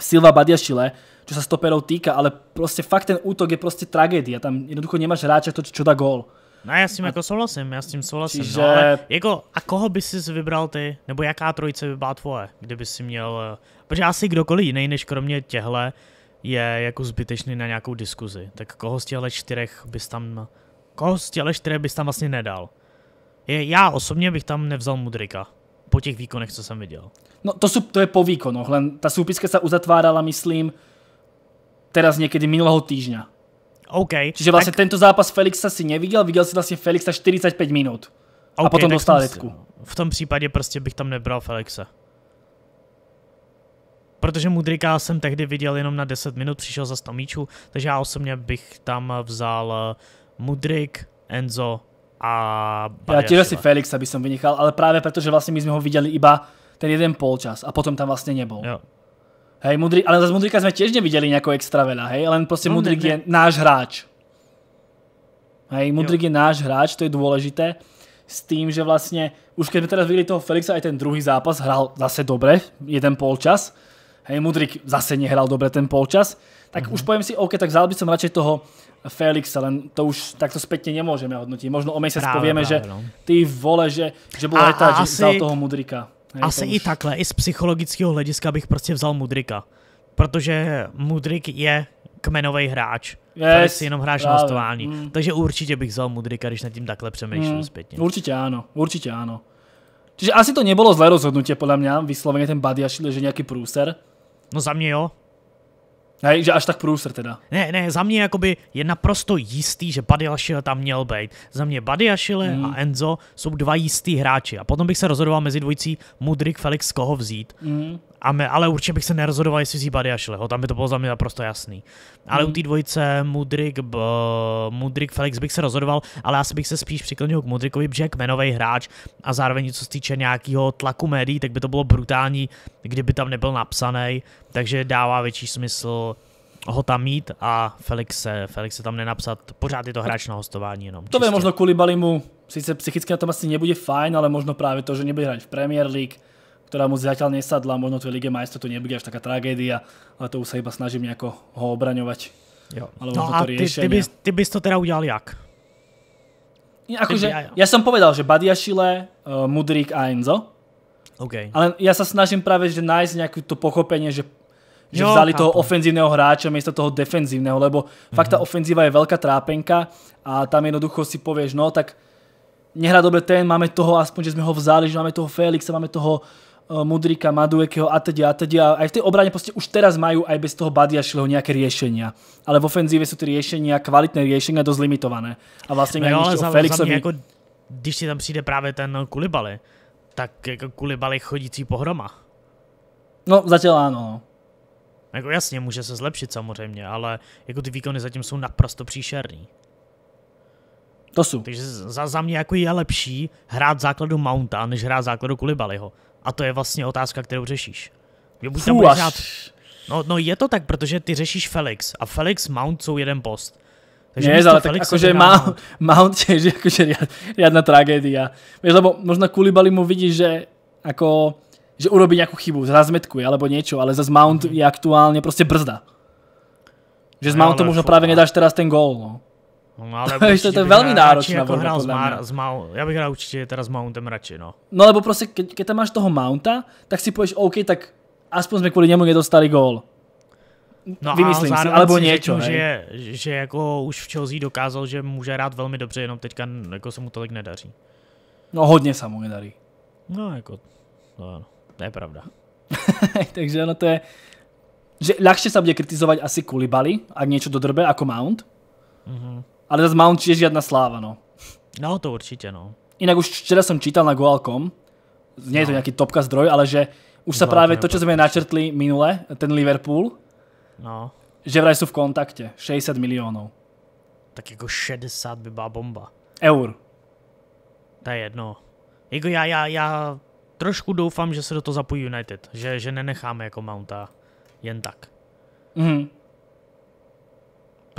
Silva Badiašile, čo sa stoperov týka, ale prostě fakt ten útok je prostě tragédia. Tam jednoducho nemáš hráča, to, čo dá gól. No já s tím a... jako souhlasím, já s tím souhlasím. No, Čiže... No, ale jako, a koho bys si vybral ty, nebo jaká trojice by byla tvoje, kdyby si měl, eh, protože asi kdokoliv jiný, než kromě těhle, uh, je jako zbytečný na nějakou diskuzi. Tak koho z těchto čtyřech bys tam... Koho z těchto čtyřech bys tam vlastně nedal? Je, já osobně bych tam nevzal Mudrika. Po těch výkonech, co jsem viděl. No to, sú, to je po výkonoch, len ta soupiska se uzatvárala, myslím, teraz někdy minulého týždňa. OK. Čiže vlastně tak... tento zápas Felixa si neviděl, viděl si vlastně Felixa 45 minut. Okay, a potom dostal letku. V tom případě prostě bych tam nebral Felixa. Protože Mudrika jsem tehdy viděl jenom na 10 minut, přišel za 100 míčů, takže já osobně bych tam vzal eh, Mudrik, Enzo a Bariašila. Já tiež si Felix, aby jsem vynechal, ale právě protože vlastně my jsme ho viděli iba ten jeden polčas a potom tam vlastně nebyl. Jo. Hej, Mudrik, ale zase Mudrika jsme těžně viděli nějakou extra veľa, hej, ale prostě no, Mudrik ne, ne. je náš hráč. Hej, Mudrik jo. je náš hráč, to je důležité. s tým, že vlastne už keď sme teraz videli toho Felixa, aj ten druhý zápas hral zase dobre, jeden polčas, Hej, Mudrik zase nehral dobre ten polčas. Tak mm-hmm. už poviem si, OK, tak vzal by som radšej toho Felixa, len to už takto spätne nemôžeme hodnotiť. Možno o mesiac povieme, práve, že no. ty vole, že, že bol retá, že vzal toho Mudrika. Hej, asi to už... i takhle, i z psychologického hlediska bych prostě vzal Mudrika. Protože Mudrik je kmenový hráč. Yes, si jenom hráč právě. na stování. Mm. Takže určitě bych vzal Mudrika, když nad tím takhle přemýšlím mm. zpětně. Určitě ano, určitě ano. Čiže asi to nebylo zlé rozhodnutí, podle mě, vysloveně ten Badiašil, že nějaký průser. No za mě jo. Ne, že až tak průsr teda. Ne, ne, za mě jakoby je naprosto jistý, že Buddy Ashile tam měl být. Za mě Buddy Ashile mm. a Enzo jsou dva jistý hráči a potom bych se rozhodoval mezi dvojicí Mudrik Felix koho vzít. Mm. A me, ale určitě bych se nerozhodoval, jestli vzít Bady a Šileho, tam by to bylo za mě naprosto jasný. Ale mm. u hmm. té dvojice Mudrik, b, eh, Mudrik, Felix bych se rozhodoval, ale asi bych se spíš přiklonil k Mudrikovi, protože je kmenový hráč a zároveň co se týče nějakého tlaku médií, tak by to bylo brutální, kdyby tam nebyl napsaný, takže dává větší smysl ho tam mít a Felixe, Felixe tam nenapsat. Pořád je to hráč na hostování jenom. To je možno kvůli Balimu, sice psychicky na tom asi nebude fajn, ale možno právě to, že nebude hrát v Premier League, ktorá mu zatiaľ nesadla, možno tu Lige majstrov to nebude až taká tragédia, ale to už sa iba snažím nejako ho obraňovať. Jo. no a ty, ty, bys, ty bys to teda udělal jak? Akože, ja, ja som povedal, že Badiašile, uh, Mudrik a Enzo. Okay. Ale ja sa snažím práve že nájsť nejaké to pochopenie, že, že jo, vzali toho ofenzívneho hráča miesto toho defenzívneho, lebo mm-hmm. fakt tá mhm. ofenzíva je veľká trápenka a tam jednoducho si povieš, no tak nehrá dobre ten, máme toho aspoň, že sme ho vzali, že máme toho Felixa, máme toho Eh, Mudrika, Maduekeho a teď a teď a aj v tej obrane proste už teraz majú aj bez toho Badiašleho nejaké riešenia. Ale v ofenzíve sú tie riešenia, kvalitné riešenia, dosť limitované. A vlastne no, ale za, Felixovi... za mě jako, když ti tam přijde právě ten Kulibaly, tak jako Kulibaly chodící pohroma. No, zatím ano. No. Jako jasně, může se zlepšit samozřejmě, ale jako ty výkony zatím jsou naprosto příšerný. To jsou. Takže za, za mě jako je lepší hrát základu Mounta, než hrát základu Kulibalyho. A to je vlastně otázka, kterou řešíš. Jo, buď Fů, tam budeš hrát... No, no je to tak, protože ty řešíš Felix a Felix Mount jsou jeden post. Takže ne, ale tak jakože má, Mount. je jakože jedna tragédia. Víš, lebo možná Kulibali mu vidí, že jako že urobí nějakou chybu, zrazmetkuje alebo něco, ale zase Mount mm -hmm. je aktuálně prostě brzda. Že z Mountu možná právě nedáš teraz ten gól, no. No, no, ale to, určitě, to velmi náročné. Jako hrál s, já bych hrál určitě teda s Mountem radši, no. No lebo prostě, když tam máš toho Mounta, tak si pojíš. OK, tak aspoň jsme kvůli němu nedostali gól. No Vymyslím si, alebo něco. Že, že jako už v Chelsea dokázal, že může rád velmi dobře, jenom teďka jako se mu tolik nedaří. No hodně se mu nedarí. No jako, no, to je pravda. Takže ono to je, že ľahšie sa bude kritizovať asi Kulibali, ak niečo drbe, ako Mount. Mm-hmm ale zase Mount je žiadna sláva, no. No, to určite, no. Inak už včera som čítal na Goalcom, nie je to nejaký no. topka zdroj, ale že už sa práve to, čo sme načrtli minule, ten Liverpool, no. že vraj sú v kontakte, 60 miliónov. Tak jako 60 by byla bomba. Eur. To je jedno. Jako já, já, já trošku doufám, že se do toho zapojí United. Že, že nenecháme jako Mounta jen tak. Mhm.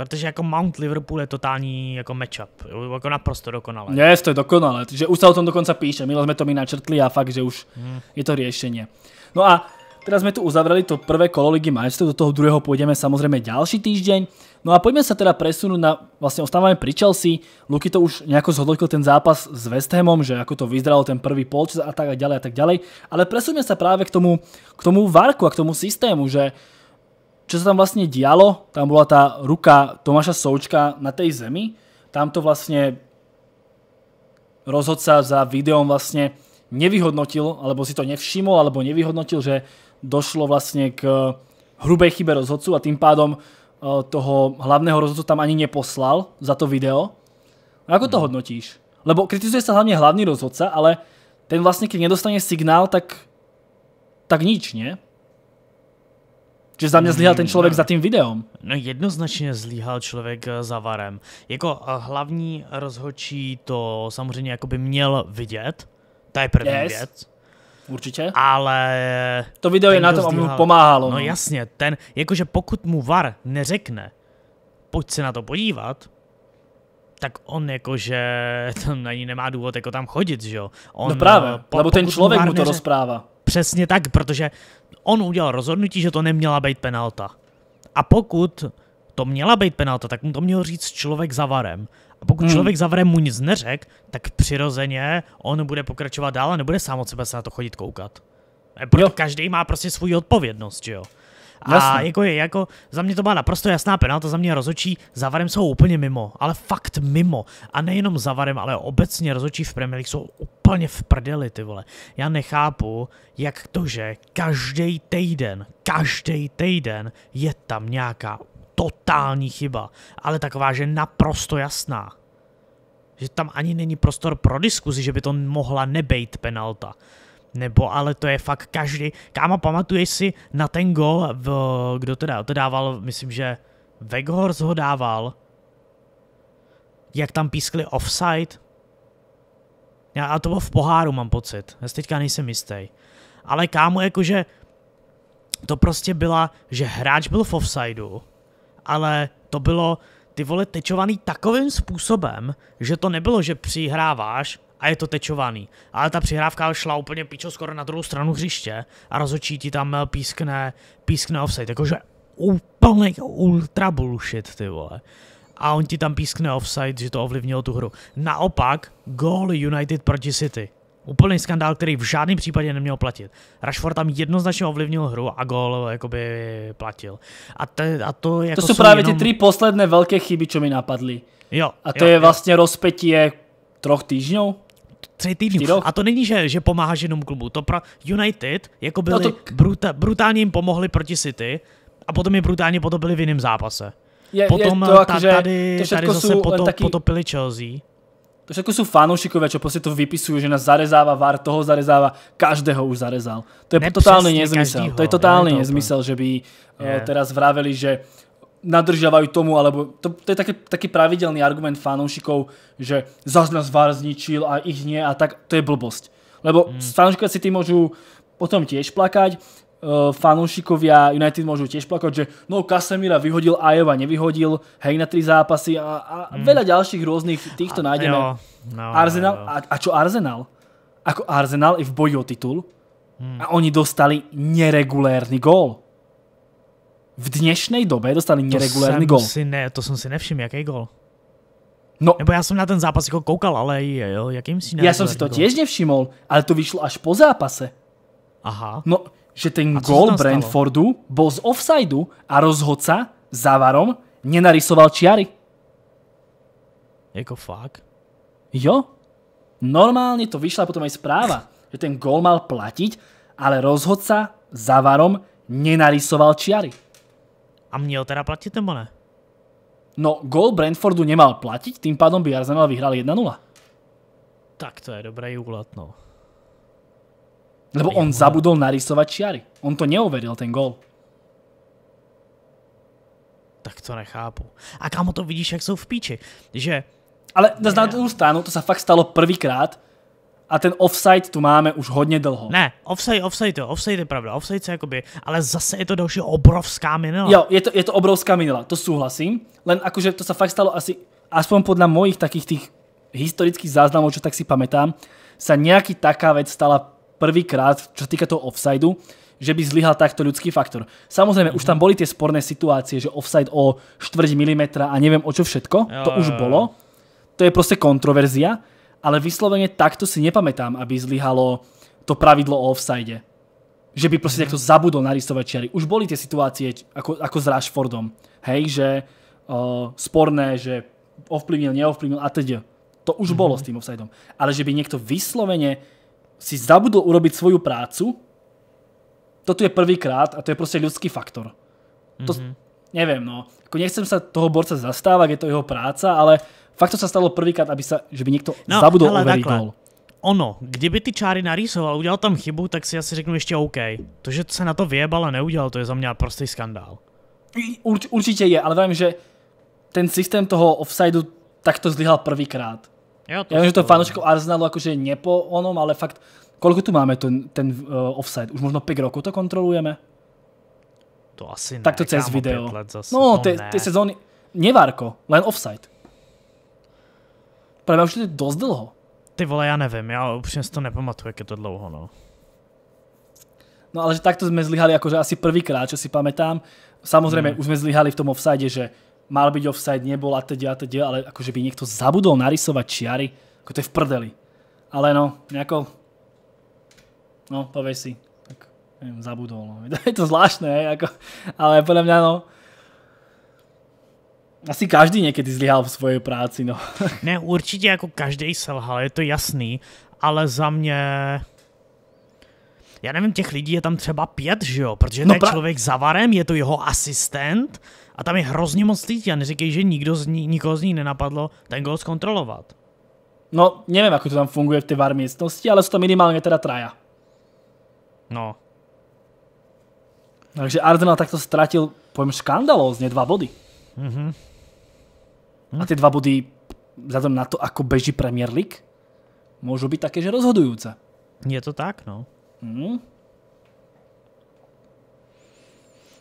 Protože jako Mount Liverpool je totální jako matchup, jako naprosto dokonalé. Ne, to je dokonalé, že už se o tom dokonce píše, my jsme to mi načrtli a fakt, že už hmm. je to řešení. No a teda jsme tu uzavřeli to prvé kolo Ligy majstrov, do toho druhého půjdeme samozřejmě další týždeň. No a pojďme se teda presunout na, vlastně ostáváme pri Chelsea, Luky to už nejako zhodnotil ten zápas s West Hamom, že jako to vyzdralo ten prvý polčas a tak a ďalej a tak ďalej, ale presuneme se právě k tomu, k tomu Varku a k tomu systému, že čo sa tam vlastne dialo, tam bola tá ruka Tomáša Součka na tej zemi, tam to vlastne rozhodca za videom vlastne nevyhodnotil, alebo si to nevšimol, alebo nevyhodnotil, že došlo vlastne k eh, hrubej chybe rozhodcu a tým pádom eh, toho hlavného rozhodcu tam ani neposlal za to video. A ako to hmm. hodnotíš? Lebo kritizuje sa hlavne hlavný rozhodca, ale ten vlastne, keď nedostane signál, tak, tak nič, nie? Že za mě zlíhal ten člověk mm, za tím videem. No jednoznačně zlíhal člověk eh, za varem. Jako eh, hlavní rozhočí to samozřejmě jako by měl vidět. To je první yes. věc. Určitě. Ale... To video je na to, aby mu pomáhalo. No, no jasně, ten, jakože pokud mu VAR neřekne, pojď se na to podívat, tak on jakože tam na ní nemá důvod jako tam chodit, že jo? No on, no právě, eh, lebo ten člověk mu to neře... rozpráva. Přesně tak, protože on udělal rozhodnutí, že to neměla být penalta. A pokud to měla být penalta, tak mu to měl říct člověk za varem. A pokud hmm. člověk za varem mu nic neřek, tak přirozeně on bude pokračovat dál a nebude sám od sebe se na to chodit koukat. Eh, Proto jo. každý má prostě svůj odpovědnost, že jo. A A jako je, jako za mě to byla naprosto jasná penalta, za mě rozočí zavarem jsou úplně mimo, ale fakt mimo. A nejenom zavarem, ale obecně rozočí v Premier League jsou úplně v prdeli, ty vole. Já nechápu, jak to, že každý týden, každý týden je tam nějaká totální chyba, ale taková, že naprosto jasná že tam ani není prostor pro diskuzi, že by to mohla nebejt penalta. Nebo ale to je fakt každý. Káma, pamatuješ si na ten gol, v, kdo to dá, To dával, myslím, že Weghorst ho dával. Jak tam pískli offside. Já, a to bylo v poháru, mám pocit. Já si teďka nejsem jistý. Ale kámo, jakože to prostě byla, že hráč byl v offsideu, ale to bylo, ty vole, tečovaný takovým způsobem, že to nebylo, že přihráváš a je to tečovaný. Ale ta přihrávka šla úplně pičo skoro na druhou stranu hřiště a rozhodčí ti tam eh, pískne, pískne offside, jakože úplný ultra bullshit, ty vole. A on ti tam pískne offside, že to ovlivnilo tu hru. Naopak, goal United proti City. Úplný skandál, který v žádném případě neměl platit. Rashford tam jednoznačně ovlivnil hru a gol eh, jakoby platil. A, te, a to, jako to jsou právě jenom... ty tři posledné velké chyby, co mi napadly. Jo, a to jo, je jo. vlastně rozpětí troch týždňů, Tři týdnů. A to není, že, že pomáháš jenom klubu. To pro United, jako no byli, no to... bruta, brutálně jim pomohli proti City a potom je brutálně potopili v jiném zápase. Je, potom je to, eh, ta, že tady, to tady zase eh, potop, taky... potopili Chelsea. To všetko sú fanúšikovia, čo proste to vypisujú, že nás zarezáva VAR, toho zarezáva, každého už zarezal. To je Nepřesný, totálny nezmysel. Každýho, to je totálny je to nezmysel, že by eh, je. teraz vraveli, že nadržiavajú tomu, alebo to, to je taký, taký pravidelný argument fanúšikov, že zas nás VAR zničil a ich nie a tak, to je blbosť. Lebo mm. fanúšikovia si tým môžu potom tiež plakať, uh, e, fanúšikovia United môžu tiež plakať, že no Kasemira vyhodil, Ajova nevyhodil, hej na tri zápasy a, a mm. veľa ďalších rôznych týchto a, nájdeme. Jo, no, Arsenal, jo. A, a čo Arsenal? Ako Arsenal i v boji o titul mm. a oni dostali neregulérny gól v dnešní době dostali neregulární gol. Si ne, to jsem si nevšiml, jaký gol. No. Nebo já jsem na ten zápas jako koukal, ale jo, jakým si Já jsem si to těž nevšiml, ale to vyšlo až po zápase. Aha. No, že ten gol Brentfordu byl z offsideu a rozhodca závarom nenarysoval čiary. Jako fakt? Jo. Normálně to vyšla potom aj správa, že ten gol mal platit, ale rozhodca závarom nenarysoval čiary. A měl teda platit nebo ne? No, gol Brentfordu nemal platit. tým pádom by Arsenal vyhrál 1-0. Tak to je dobrý úlet, no. Lebo on zabudol narysovať čiary. On to neuveril, ten gol. Tak to nechápu. A kámo to vidíš, jak jsou v píči. Že... Ale na druhou stranu, to sa fakt stalo prvýkrát, a ten offside tu máme už hodně dlho. Ne, offside, offside to, offside je pravda, offside se jakoby, ale zase je to další obrovská minula. Jo, je to, je to obrovská minula, to souhlasím, len akože to se fakt stalo asi, aspoň podle mojich takých tých historických záznamů, čo tak si pamätám, sa nejaký taká vec stala prvýkrát, čo sa týka toho offsideu, že by zlyhal takto ľudský faktor. Samozrejme, mm -hmm. už tam mhm. boli tie sporné situácie, že offside o 4 milimetra a neviem o čo všetko, jo, to už jo, jo. bolo. To je prostě kontroverzia, ale vyslovene takto si nepamätám, aby zlyhalo to pravidlo o offside. Že by proste mhm. takto zabudol narysovať čiary. Už boli tie situácie, ako, ako s Rashfordom, hej, že uh, sporné, že ovplyvnil, neovplyvnil a teď. To už mm -hmm. bolo s tým -om. Ale že by niekto vyslovene si zabudol urobiť svoju prácu, toto je prvýkrát a to je proste ľudský faktor. To, mm -hmm. neviem, no. Ako nechcem sa toho borca zastávať, je to jeho práca, ale uh, Fakt to sa stalo prvýkrát, aby sa, že by niekto no, zabudol hele, overiť gol. Ono, kdyby ty čáry narýsoval, udělal tam chybu, tak si asi řeknu ještě OK. To, že se na to vyjebal a neudělal, to je za mě prostý skandál. Urč, určitě je, ale vím, že ten systém toho offsideu takto zlyhal prvýkrát. Já vím, že to fanouškov Arsenalu jakože nie po onom, ale fakt, kolik tu máme ten, ten uh, offside? Už možno 5 roku to kontrolujeme? To asi ne. Tak to cez video. zase, no, ty, ty sezóny, nevárko, len offside. Právě už je to dost dlouho. Ty vole, já nevím, já upřímně si to nepamatuju, jak je to dlouho, no. No ale že takto jsme zlyhali jakože asi prvýkrát, čo si pamätám. Samozřejmě hmm. už jsme zlyhali v tom offside, že mal byť offside, nebol a teď a teď, ale jakože by někdo zabudol narysovat čiary, jako to je v prdeli. Ale no, nejako, no, povej si, tak neviem, zabudol, no. Je to zvláštne, jako, ale podľa mňa, no, asi každý někdy zlyhal v svojej práci, no. ne, určitě jako každý selhal, je to jasný, ale za mě já nevím, těch lidí je tam třeba pět, že jo? Protože no, pra... člověk za varem, je to jeho asistent a tam je hrozně moc lidí a neříkej, že nikdo z ní, nikoho z ní nenapadlo ten gol zkontrolovat. No, nevím, jak to tam funguje v té var místnosti, ale jsou to minimálně teda traja. No. Takže Arsenal takto ztratil, pojem škandalozně dva body. Mhm. Mm a tie dva body vzhľadom na to, ako beží Premier League, môžu byť také, že rozhodujúce. Je to tak, no. Mm.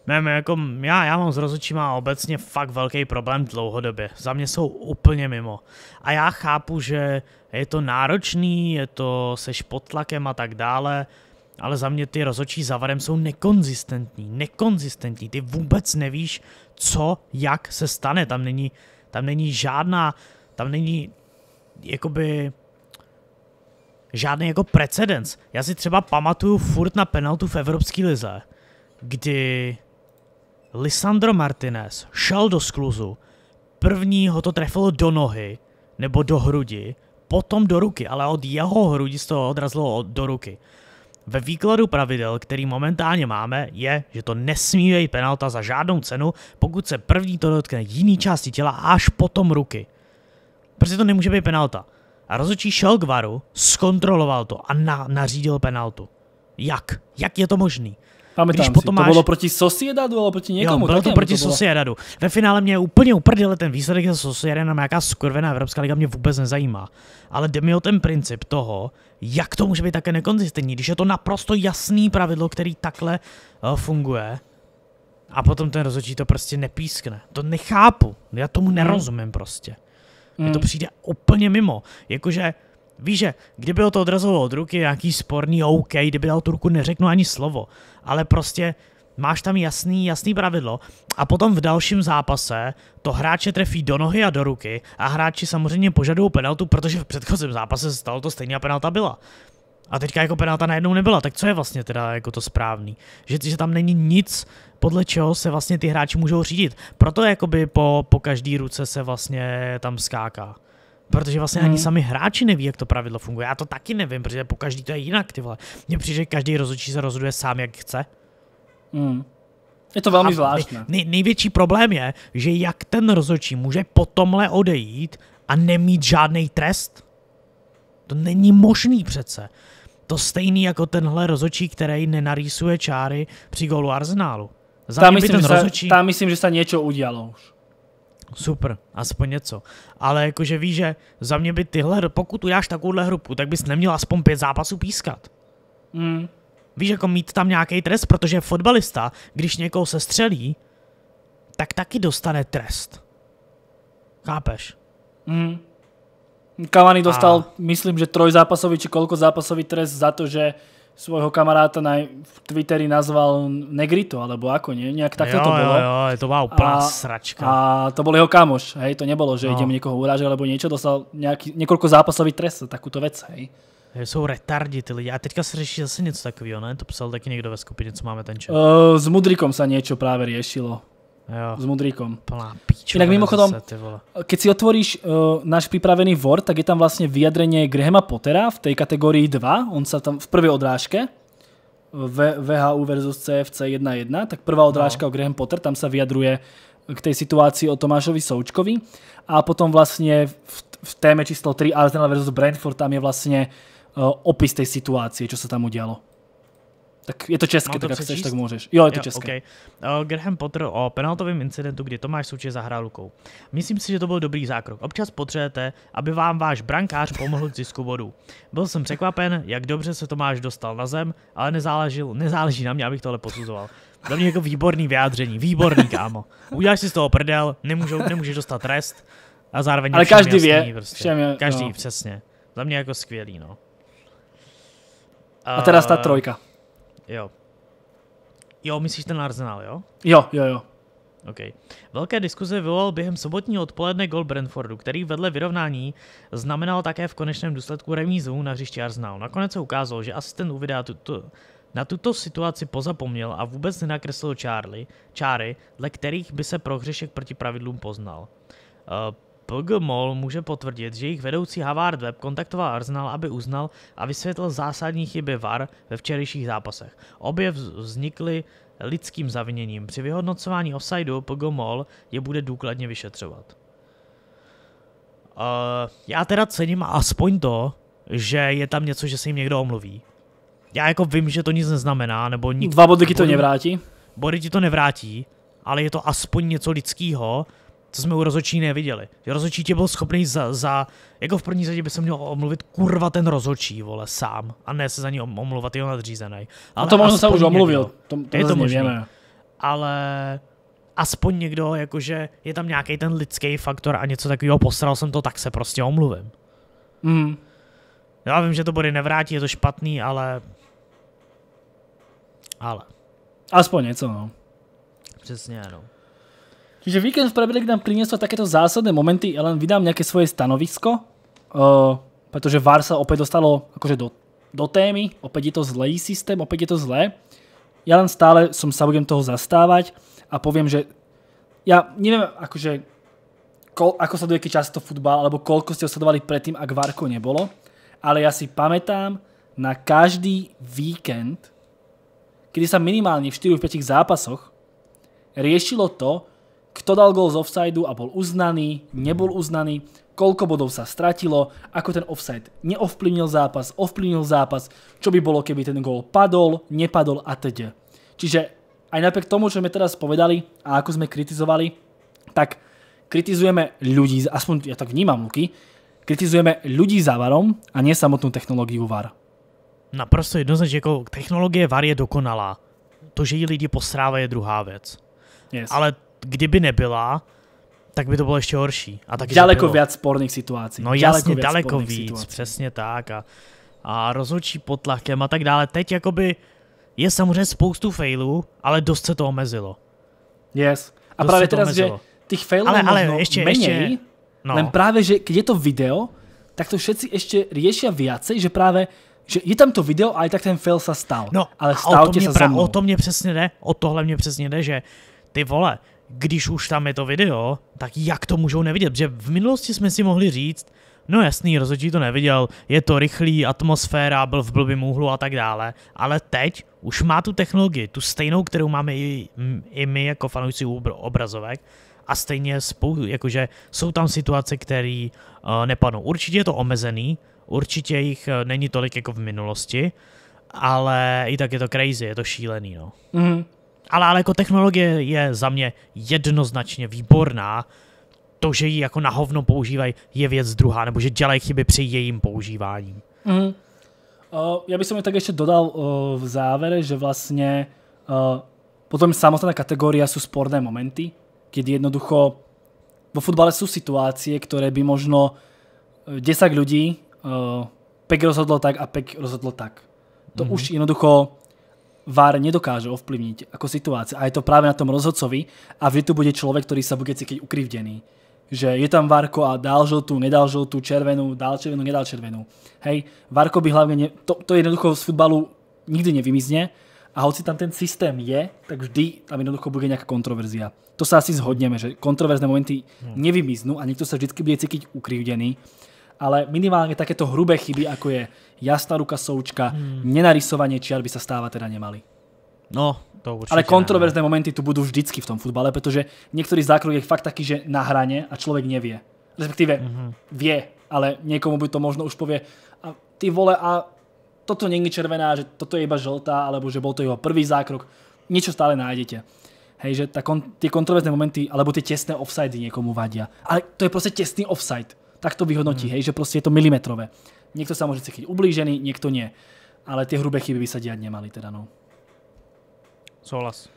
Nevím, jako já, já mám s rozhodčíma obecně fakt velký problém dlouhodobě. Za mě jsou úplně mimo. A já chápu, že je to náročný, je to seš pod tlakem a tak dále, ale za mě ty rozhodčí zavarem jsou nekonzistentní. Nekonzistentní. Ty vůbec nevíš, co, jak se stane. Tam není, tam není žádná, tam není jakoby žádný jako precedens. Já si třeba pamatuju furt na penaltu v Evropské lize, kdy Lisandro Martinez šel do skluzu, první ho to trefilo do nohy nebo do hrudi, potom do ruky, ale od jeho hrudi se to odrazilo do ruky ve výkladu pravidel, který momentálně máme, je, že to nesmí být penalta za žádnou cenu, pokud se první to dotkne jiný části těla až potom ruky. Prostě to nemůže být penalta. A rozhodčí šel k varu, zkontroloval to a na, nařídil penaltu. Jak? Jak je to možný? Pamätám když potom si, máš... to bylo proti Sociedadu ale proti někomu. Jo, bylo to proti to Sociedadu. Ve finále mě úplně uprdele ten výsledek za Sociedadem, jaká skurvená Evropská liga mě vůbec nezajímá. Ale jde mi o ten princip toho, jak to může být také nekonzistentní, když je to naprosto jasný pravidlo, který takhle uh, funguje a potom ten rozhodčí to prostě nepískne. To nechápu, já tomu hmm. nerozumím prostě. Mně to hmm. přijde úplně mimo. Jakože Víš, že kdyby ho to odrazovalo od ruky, nějaký sporný OK, kdyby dal tu ruku, neřeknu ani slovo. Ale prostě máš tam jasný, jasný pravidlo a potom v dalším zápase to hráče trefí do nohy a do ruky a hráči samozřejmě požadují penaltu, protože v předchozím zápase se stalo to stejně a penalta byla. A teďka jako penalta najednou nebyla, tak co je vlastně teda jako to správný? Že, že tam není nic, podle čeho se vlastně ty hráči můžou řídit. Proto jakoby po, po každý ruce se vlastně tam skáká. Protože vlastně hmm. ani sami hráči neví, jak to pravidlo funguje. Já to taky nevím, protože po každý to je jinak, ty vole. Mně přijde, že každý rozhodčí se rozhoduje sám, jak chce. Hmm. Je to velmi zvláštní. Nej, největší problém je, že jak ten rozhodčí může po tomhle odejít a nemít žádný trest? To není možný přece. To stejný jako tenhle rozhodčí, který nenarýsuje čáry při golu Arsenálu. tam, myslím, ten rozhodčí... tam myslím, že se něco udělalo už. Super, aspoň něco. Ale jakože víš, že za mě by tyhle, pokud uděláš takovouhle hrubku, tak bys neměl aspoň pět zápasů pískat. Mm. Víš, jako mít tam nějaký trest, protože fotbalista, když někoho se střelí, tak taky dostane trest. Chápeš? Mm. Cavani dostal, a... myslím, že trojzápasový či kolko zápasový trest za to, že svojho kamaráta na Twitteri nazval Negrito, alebo ako, nie? Nejak takto jo, to bolo. Jo, jo, to bolo úplná a, sračka. A to bol jeho kamoš, hej, to nebolo, že no. idem niekoho urážať, alebo niečo, dostal nejaký, niekoľko zápasových trest za takúto vec, hej. sú retardi tí lidi. A teďka se řeší zase něco takového, ne? To psal taky někdo ve skupině, co máme ten čas. Uh, s Mudrikom sa něco právě řešilo. Jo. S modríkom. Plná píčo. Inak mimochodom, keď si otvoríš uh, náš pripravený Word, tak je tam vlastne vyjadrenie Grahama Pottera v tej kategórii 2. On sa tam v prvej odrážke v, VHU versus CFC 1.1, tak prvá no. odrážka no. o Graham Potter, tam sa vyjadruje k tej situácii o Tomášovi Součkovi a potom vlastne v, v téme číslo 3 Arsenal versus Brentford tam je vlastne uh, opis tej situácie, čo sa tam udialo. Tak je to české, to tak přečíst? jak chceš, tak můžeš. Jo, je to jo, české. Okay. Uh, Graham Potter o penaltovém incidentu, kdy Tomáš Souček zahrál Lukou. Myslím si, že to byl dobrý zákrok. Občas potřebujete, aby vám váš brankář pomohl k zisku bodu. Byl jsem překvapen, jak dobře se Tomáš dostal na zem, ale nezáležil, nezáleží na mě, abych tohle posuzoval. Za mě jako výborný vyjádření, výborný kámo. Uděláš si z toho prdel, nemůžu, nemůžeš dostat trest a zároveň Ale každý ví, prostě. všem je, Každý, no. přesně. Za mě jako skvělý, no. A teda ta eh, trojka. Jo. Jo, myslíš ten Arsenal, jo? Jo, jo, jo. Ok. Velké diskuze vyvolal během sobotního odpoledne gol Brentfordu, který vedle vyrovnání znamenal také v konečném důsledku remízu na hřišti Arsenal. Nakonec se ukázalo, že asistent uvidá tuto, na tuto situaci pozapomněl a vůbec nenakreslil Charlie, čáry, dle kterých by se prohřešek proti pravidlům poznal. Uh, PG Mall může potvrdit, že jejich vedoucí Havard Web kontaktoval Arsenal, aby uznal a vysvětlil zásadní chyby VAR ve včerejších zápasech. Obě vznikly lidským zaviněním. Při vyhodnocování offsideu PG Mall je bude důkladně vyšetřovat. Uh, já teda cením aspoň to, že je tam něco, že se jim někdo omluví. Já jako vím, že to nic neznamená, nebo nikdo... Dva body ti to nevrátí? Body ti to nevrátí, ale je to aspoň něco lidského, co jsme u rozočí neviděli. Rozočí tě byl schopný za, za, jako v první řadě by se měl omluvit kurva ten rozočí, vole, sám. A ne se za ní omluvat jeho nadřízený. Ale to možná se už omluvil. To, to je to možné. Ale aspoň někdo, jakože je tam nějaký ten lidský faktor a něco takového, posral jsem to, tak se prostě omluvím. Mm. Já vím, že to body nevrátí, je to špatný, ale... Ale. Aspoň něco, no. Přesně, no. Čiže víkend v pravidle nám priniesol takéto zásadné momenty, ja len vydám nejaké svoje stanovisko, uh, pretože VAR sa opäť dostalo akože do, do témy, opäť je to zlej systém, opäť je to zlé. Ja len stále som sa budem toho zastávať a poviem, že ja neviem, akože kol, ako sleduje často futbal, alebo koľko ste ho predtým, ak Varko nebolo, ale ja si pamätám na každý víkend, kedy sa minimálne v 4-5 zápasoch riešilo to, kto dal gol z offsideu a bol uznaný, nebol uznaný, koľko bodov sa stratilo, ako ten offside neovplyvnil zápas, ovplyvnil zápas, čo by bolo, keby ten gol padol, nepadol a teď. Čiže aj napriek tomu, čo sme teraz povedali a ako sme kritizovali, tak kritizujeme ľudí, aspoň ja tak vnímam, Luky, kritizujeme ľudí za varom a nie samotnú technológiu VAR. Naprosto že jako technologie VAR je dokonalá. To, že ji lidi posrávají, je druhá věc. Yes. Ale kdyby nebyla, tak by to bylo ještě horší. A taky daleko víc sporných situací. No jasně, daleko víc, situací. přesně tak. A, a rozhodčí pod tlakem a tak dále. Teď jakoby je samozřejmě spoustu failů, ale dost se to omezilo. Yes. A dost právě teda, že těch failů ale, ale ještě, méně. ještě, no. len právě, že když je to video, tak to všetci ještě a více, že právě že je tam to video, ale tak ten fail se stal. No, ale mě se pra- O to mě přesně jde, o tohle mě přesně jde, že ty vole, když už tam je to video, tak jak to můžou nevidět? že v minulosti jsme si mohli říct, no jasný, rozhodčí to neviděl, je to rychlý, atmosféra, byl v blbým úhlu a tak dále, ale teď už má tu technologii, tu stejnou, kterou máme i, i my jako fanoušci obrazovek, a stejně spou- jakože jsou tam situace, které uh, nepadnou. Určitě je to omezený, určitě jich eh, není tolik jako v minulosti, ale i tak je to crazy, je to šílený, no. Mm-hmm. Ale, ale jako technologie je za mě jednoznačně výborná. To, že ji jako na hovno používají, je věc druhá, nebo že dělají chyby při jejím používání. Mm. Uh, bych se mi tak ještě dodal uh, v závere, že vlastně uh, potom samotná kategorie jsou sporné momenty, kdy jednoducho vo futbale jsou situácie, které by možno 10 lidí uh, pek rozhodlo tak a pek rozhodlo tak. To mm -hmm. už jednoducho VAR nedokáže ovplyvniť ako situácia. A je to práve na tom rozhodcovi a vždy tu bude človek, ktorý sa bude cítiť ukrivdený. Že je tam Varko a dal žltú, nedal žltú, červenú, dal červenú, nedal červenú. Hej, Varko by hlavne... Ne... To, to jednoducho z futbalu nikdy nevymizne a hoci tam ten systém je, tak vždy tam jednoducho bude nejaká kontroverzia. To sa asi zhodneme, že kontroverzné momenty hmm. nevymiznú a niekto sa vždy bude cítiť ukrivdený ale minimálne takéto hrubé chyby, ako je jasná ruka součka, hmm. nenarysovanie čiar by sa stáva teda nemali. No, to určite Ale kontroverzné ne. No. momenty tu budú vždycky v tom futbale, pretože niektorý zákrok je fakt taký, že na hrane a človek nevie. Respektíve mm -hmm. vie, ale niekomu by to možno už povie, a ty vole, a toto není červená, že toto je iba žltá, alebo že bol to jeho prvý zákrok. Niečo stále nájdete. Hej, že ta kon ty kontroverzné momenty, alebo ty těsné offsidy někomu vadí. Ale to je prostě těsný offside tak to vyhodnotí, hmm. hej, že prostě je to milimetrové. Někdo se může cítit ublížený, někdo ne, Ale ty hrubé chyby by se dělat nemali teda, no. Souhlas.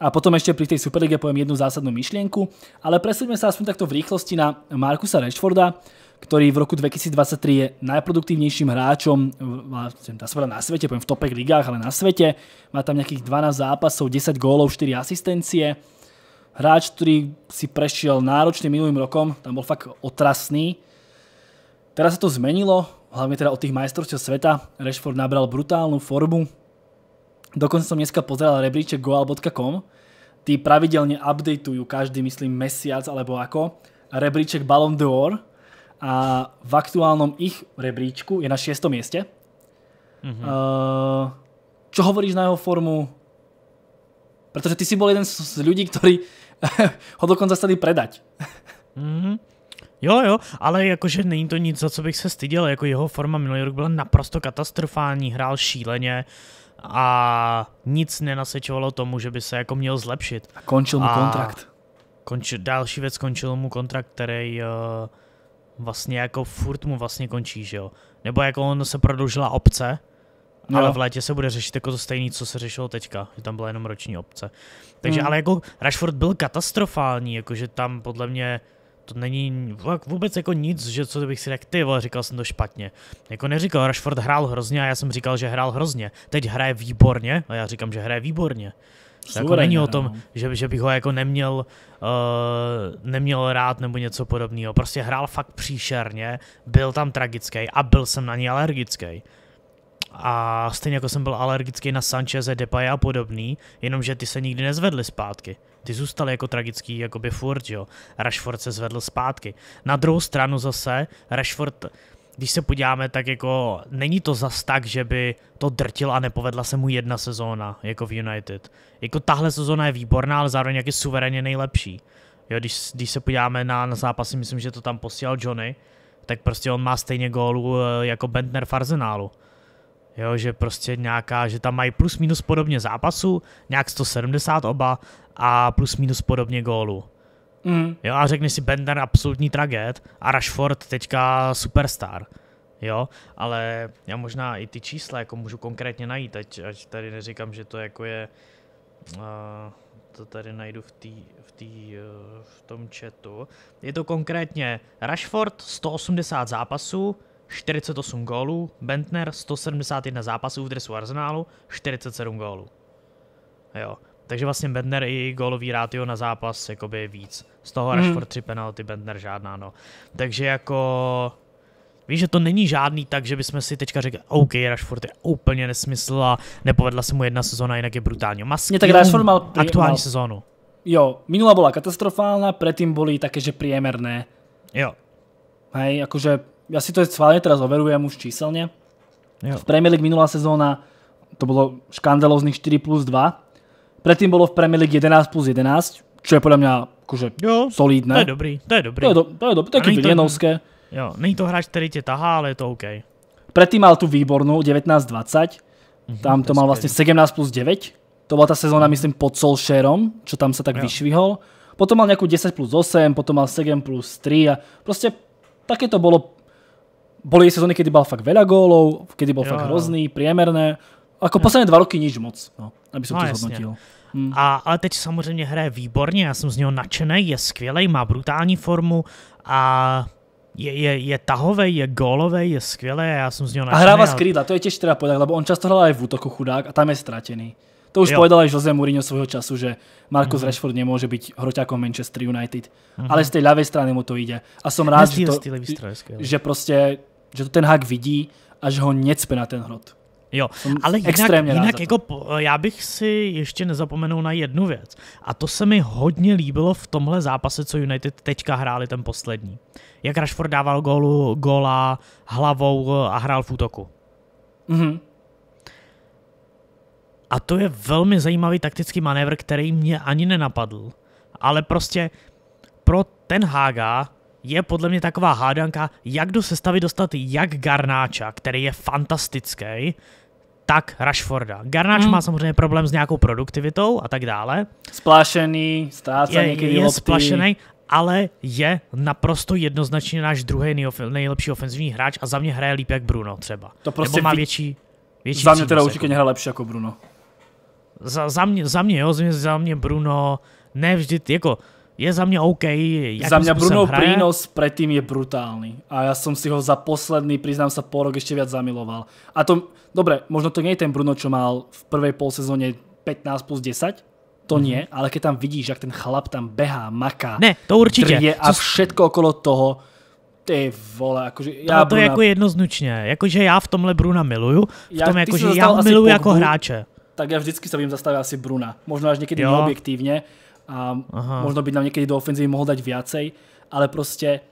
A potom ještě při té Superlige povím jednu zásadnou myšlenku. ale presúďme se aspoň takto v rychlosti na Markusa Rashforda, který v roku 2023 je najproduktívnejším hráčom vlastně na světě, povím v topek ligách, ale na světě Má tam nějakých 12 zápasů, 10 gólov, 4 asistencie hráč, ktorý si prešiel náročne minulým rokom, tam bol fakt otrasný. Teraz sa to zmenilo, hlavne teda od tých majstrovstiev sveta. Rashford nabral brutálnu formu. Dokonca som dneska pozeral rebríček goal.com. Tí pravidelne updateujú každý, myslím, mesiac alebo ako. Rebríček Ballon d'Or a v aktuálnom ich rebríčku je na šiestom mieste. Mm-hmm. čo hovoríš na jeho formu? Pretože ty si bol jeden z ľudí, ktorý ho dokonce chtěli predať. Mm-hmm. Jo, jo, ale jakože není to nic, za co bych se styděl, jako jeho forma minulý rok byla naprosto katastrofální, hrál šíleně a nic nenasečovalo tomu, že by se jako měl zlepšit. A končil mu a kontrakt. Konči, další věc, končil mu kontrakt, který uh, vlastně jako furt mu vlastně končí, že jo. Nebo jako on se prodloužila obce, No. Ale v létě se bude řešit jako to stejné, co se řešilo teďka, že tam byla jenom roční obce. Takže, mm. ale jako Rashford byl katastrofální, jakože tam podle mě to není vůbec jako nic, že co bych si řekl, ty vole, říkal jsem to špatně. Jako neříkal, Rashford hrál hrozně a já jsem říkal, že hrál hrozně. Teď hraje výborně a já říkám, že hraje výborně. To jako není o no. tom, že, že bych ho jako neměl, uh, neměl rád nebo něco podobného. Prostě hrál fakt příšerně, byl tam tragický a byl jsem na něj alergický. A stejně jako jsem byl alergický na Sancheze, Depay a podobný, jenomže ty se nikdy nezvedly zpátky. Ty zůstaly jako tragický, jako by furt, jo. Rashford se zvedl zpátky. Na druhou stranu zase, Rashford, když se podíváme, tak jako není to zas tak, že by to drtil a nepovedla se mu jedna sezóna, jako v United. Jako tahle sezóna je výborná, ale zároveň jak je suverénně nejlepší. Jo, když, když se podíváme na, na zápasy, myslím, že to tam posílal Johnny, tak prostě on má stejně gólu eh, jako Bentner v Arsenálu. Jo, že prostě nějaká, že tam mají plus minus podobně zápasu, nějak 170 oba a plus minus podobně gólu. Mm. Jo, a řekneš si Bender absolutní traget a Rashford teďka superstar. Jo, ale já možná i ty čísla jako můžu konkrétně najít, ať, ať tady neříkám, že to jako je, uh, to tady najdu v, tý, v, tý, uh, v tom chatu. Je to konkrétně Rashford 180 zápasů, 48 gólů, Bentner 171 zápasů v dresu Arsenálu, 47 gólů. Jo. Takže vlastně Bentner i gólový rátio na zápas jakoby víc. Z toho hmm. Rashford 3 penalty, Bentner žádná, no. Takže jako... Víš, že to není žádný tak, že bychom si teďka řekli, OK, Rashford je úplně nesmysl a nepovedla se mu jedna sezóna, jinak je brutálně. Masky, tak Rashford mal prý, aktuální mal... sezónu. Jo, minula byla katastrofálna, předtím byly také, že priemerné. Jo. Hej, jakože ja si to schválne teraz overujem už číselne. V Premier League minulá sezóna to bolo škandalozných 4 plus 2. Predtým bolo v Premier League 11 plus 11, čo je podľa mňa solidné. To je dobrý, to je dobrý. To je, dobrý. to je, keby to Jo, není to hráč, ktorý tě tahá, ale je to OK. Predtým mal tu výbornú 19-20, mhm, tam to, mal vlastne 17 plus 9. To bola tá sezóna, mhm. myslím, pod Solšerom, čo tam sa tak vyšvihol. Potom mal nejakú 10 plus 8, potom mal 7 plus 3 a proste také to bolo boli sezóny, kedy bol fakt veľa gólov, kedy bol jo, fakt hrozný, priemerné. Ako jo. posledné dva roky nič moc, no, aby som no, to jasne. zhodnotil. Hmm. A, ale teď samozřejmě hraje výborně, já jsem z něho nadšený, je skvělý, má brutální formu a je, je, je tahový, je gólový, je a já jsem z něho nadšený. A hrává ale... skrýdla, to je těž teda podat, lebo on často hrál aj v útoku chudák a tam je ztratený. To už jo. povedal i Jose Mourinho svojho času, že Marcus mm. Rashford nemôže byť hroťákom Manchester United. Mm. Ale z té levé strany mu to ide. A som rád, že, to, že prostě že to ten hák vidí, až ho něcpe na ten hrot. Jo, Jsem ale jinak, jinak jako já bych si ještě nezapomenul na jednu věc. A to se mi hodně líbilo v tomhle zápase, co United teďka hráli ten poslední. Jak Rashford dával gólu, góla hlavou eh, a hrál v útoku. Mhm. A to je velmi zajímavý taktický manévr, který mě ani nenapadl. Ale prostě pro ten Haga je podle mě taková hádanka, jak do sestavy dostat jak Garnáča, který je fantastický, tak Rashforda. Garnáč hmm. má samozřejmě problém s nějakou produktivitou a tak dále. Splášený, ztrácá někdy Je je splašený, ale je naprosto jednoznačně náš druhý nejlepší ofenzivní hráč a za mě hraje líp jak Bruno třeba. To prostě Nebo má větší, větší Za mě teda jako- určitě hraje lepší jako Bruno. Za, za, mě, za mě, jo, za mě, za mě Bruno, ne vždy, jako je za mňa OK. Za mňa Bruno hraje? prínos predtým je brutálny. A ja som si ho za posledný, priznám sa, porok ešte viac zamiloval. A to, dobre, možno to nie je ten Bruno, čo mal v prvej polsezóně 15 plus 10, to mm-hmm. nie, ale keď tam vidíš, jak ten chlap tam behá, maká, ne, to určite. Drie a všetko okolo toho, ty vole, akože já to, to je jako jednoznačně, jakože já v tomhle Bruna miluju, v tom já, jakože já miluju jako hráče. Tak já vždycky se vím zastavit asi Bruna, možná až někdy neobjektivně, a Aha. možno by nám niekedy do ofenzívy mohol dať viacej, ale proste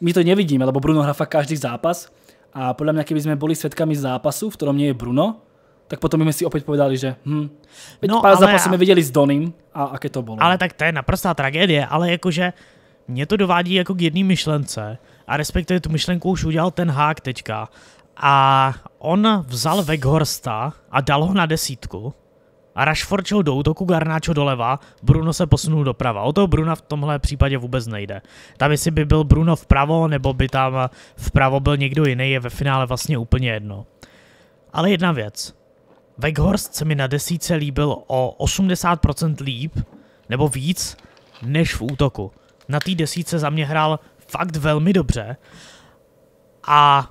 my to nevidíme, lebo Bruno hrá fakt každý zápas a podľa mňa, keby sme boli svetkami zápasu, v ktorom nie je Bruno, tak potom by sme si opäť povedali, že hm, no, pár zápasů jsme viděli s Donim a aké to bylo. Ale tak to je naprostá tragédie, ale jakože mě to dovádí jako k jedné myšlence a respektive tu myšlenku už udělal ten hák teďka a on vzal Weghorsta a dal ho na desítku a Rashford šel do útoku, Garnáčo doleva, Bruno se posunul doprava. O toho Bruna v tomhle případě vůbec nejde. Tam jestli by byl Bruno vpravo, nebo by tam vpravo byl někdo jiný, je ve finále vlastně úplně jedno. Ale jedna věc. Weghorst se mi na desíce líbil o 80% líp, nebo víc, než v útoku. Na té desíce za mě hrál fakt velmi dobře a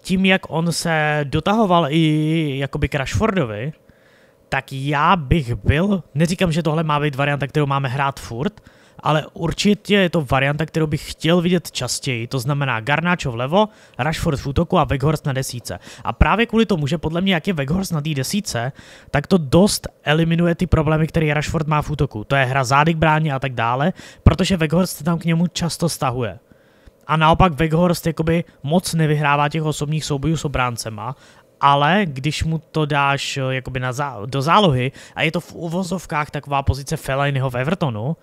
tím, jak on se dotahoval i jakoby k Rashfordovi, tak já bych byl, neříkám, že tohle má být varianta, kterou máme hrát furt, ale určitě je to varianta, kterou bych chtěl vidět častěji, to znamená Garnáčov vlevo, Rashford v útoku a Weghorst na desíce. A právě kvůli tomu, že podle mě jak je Weghorst na té desíce, tak to dost eliminuje ty problémy, které Rashford má v útoku. To je hra zády k bráně a tak dále, protože Weghorst tam k němu často stahuje. A naopak Weghorst jakoby moc nevyhrává těch osobních soubojů s obráncema ale když mu to dáš eh, jakoby na zá- do zálohy a je to v uvozovkách taková pozice Fellainiho v Evertonu,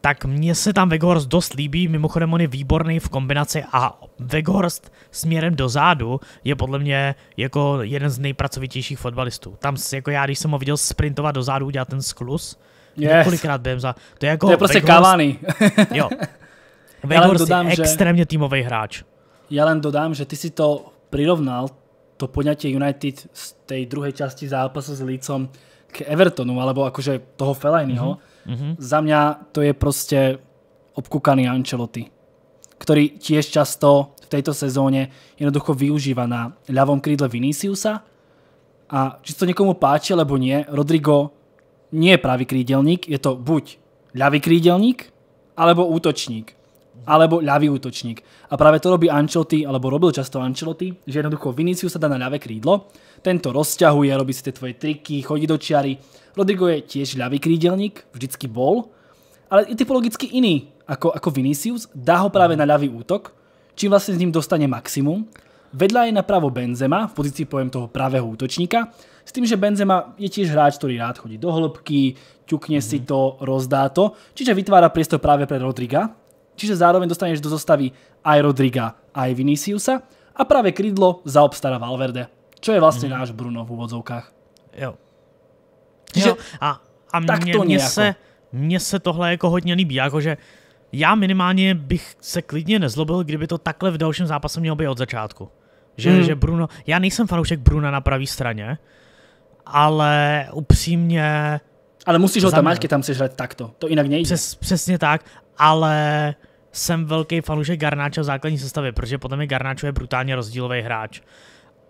tak mně se tam Weghorst dost líbí, mimochodem on je výborný v kombinaci a Weghorst směrem dozadu je podle mě jako jeden z nejpracovitějších fotbalistů. Tam jako já, když jsem ho viděl sprintovat dozadu, udělat ten sklus, yes. několikrát během za... To je, jako to je prostě kávány. jo. Weghorst dodám, je extrémně že... týmový hráč. Já len dodám, že ty si to prirovnal to poňatie United z tej druhej časti zápasu s Lícom k Evertonu, alebo akože toho Fellainiho, mm-hmm. za mňa to je proste obkúkaný Ancelotti, ktorý tiež často v tejto sezóne jednoducho využíva na ľavom krídle Viniciusa a či to niekomu páči, alebo nie, Rodrigo nie je pravý krídelník, je to buď ľavý krídelník, alebo útočník alebo ľavý útočník. A práve to robí Ancelotti, alebo robil často Ancelotti, že jednoducho Vinicius sa dá na ľavé krídlo, tento rozťahuje, robí si tie tvoje triky, chodí do čiary. Rodrigo je tiež ľavý krídelník, vždycky bol, ale je typologicky iný ako, ako Vinicius, dá ho práve na ľavý útok, čím vlastne s ním dostane maximum. Vedľa je napravo Benzema, v pozícii poviem toho pravého útočníka, s tým, že Benzema je tiež hráč, ktorý rád chodí do hĺbky, ťukne mm -hmm. si mhm. to, rozdá to, čiže vytvára priestor práve pre Rodriga, Čiže zároveň dostaneš do zostavy aj Rodriga, aj Viniciusa a práve krídlo zaobstará Valverde, čo je vlastne mhm. náš Bruno v úvodzovkách. Jo. Čiže jo. A, a mně, tak to mně se, mě se tohle jako hodně líbí, jakože já minimálně bych se klidně nezlobil, kdyby to takhle v dalším zápase mělo být od začátku. Že, mm. že Bruno, já nejsem fanoušek Bruna na pravé straně, ale upřímně... Ale musíš ho tam mít, když tam chceš hrát takto, to jinak nejde. Přes, přesně tak ale jsem velký fanoušek Garnáča v základní sestavě, protože podle mě Garnáčo je brutálně rozdílový hráč.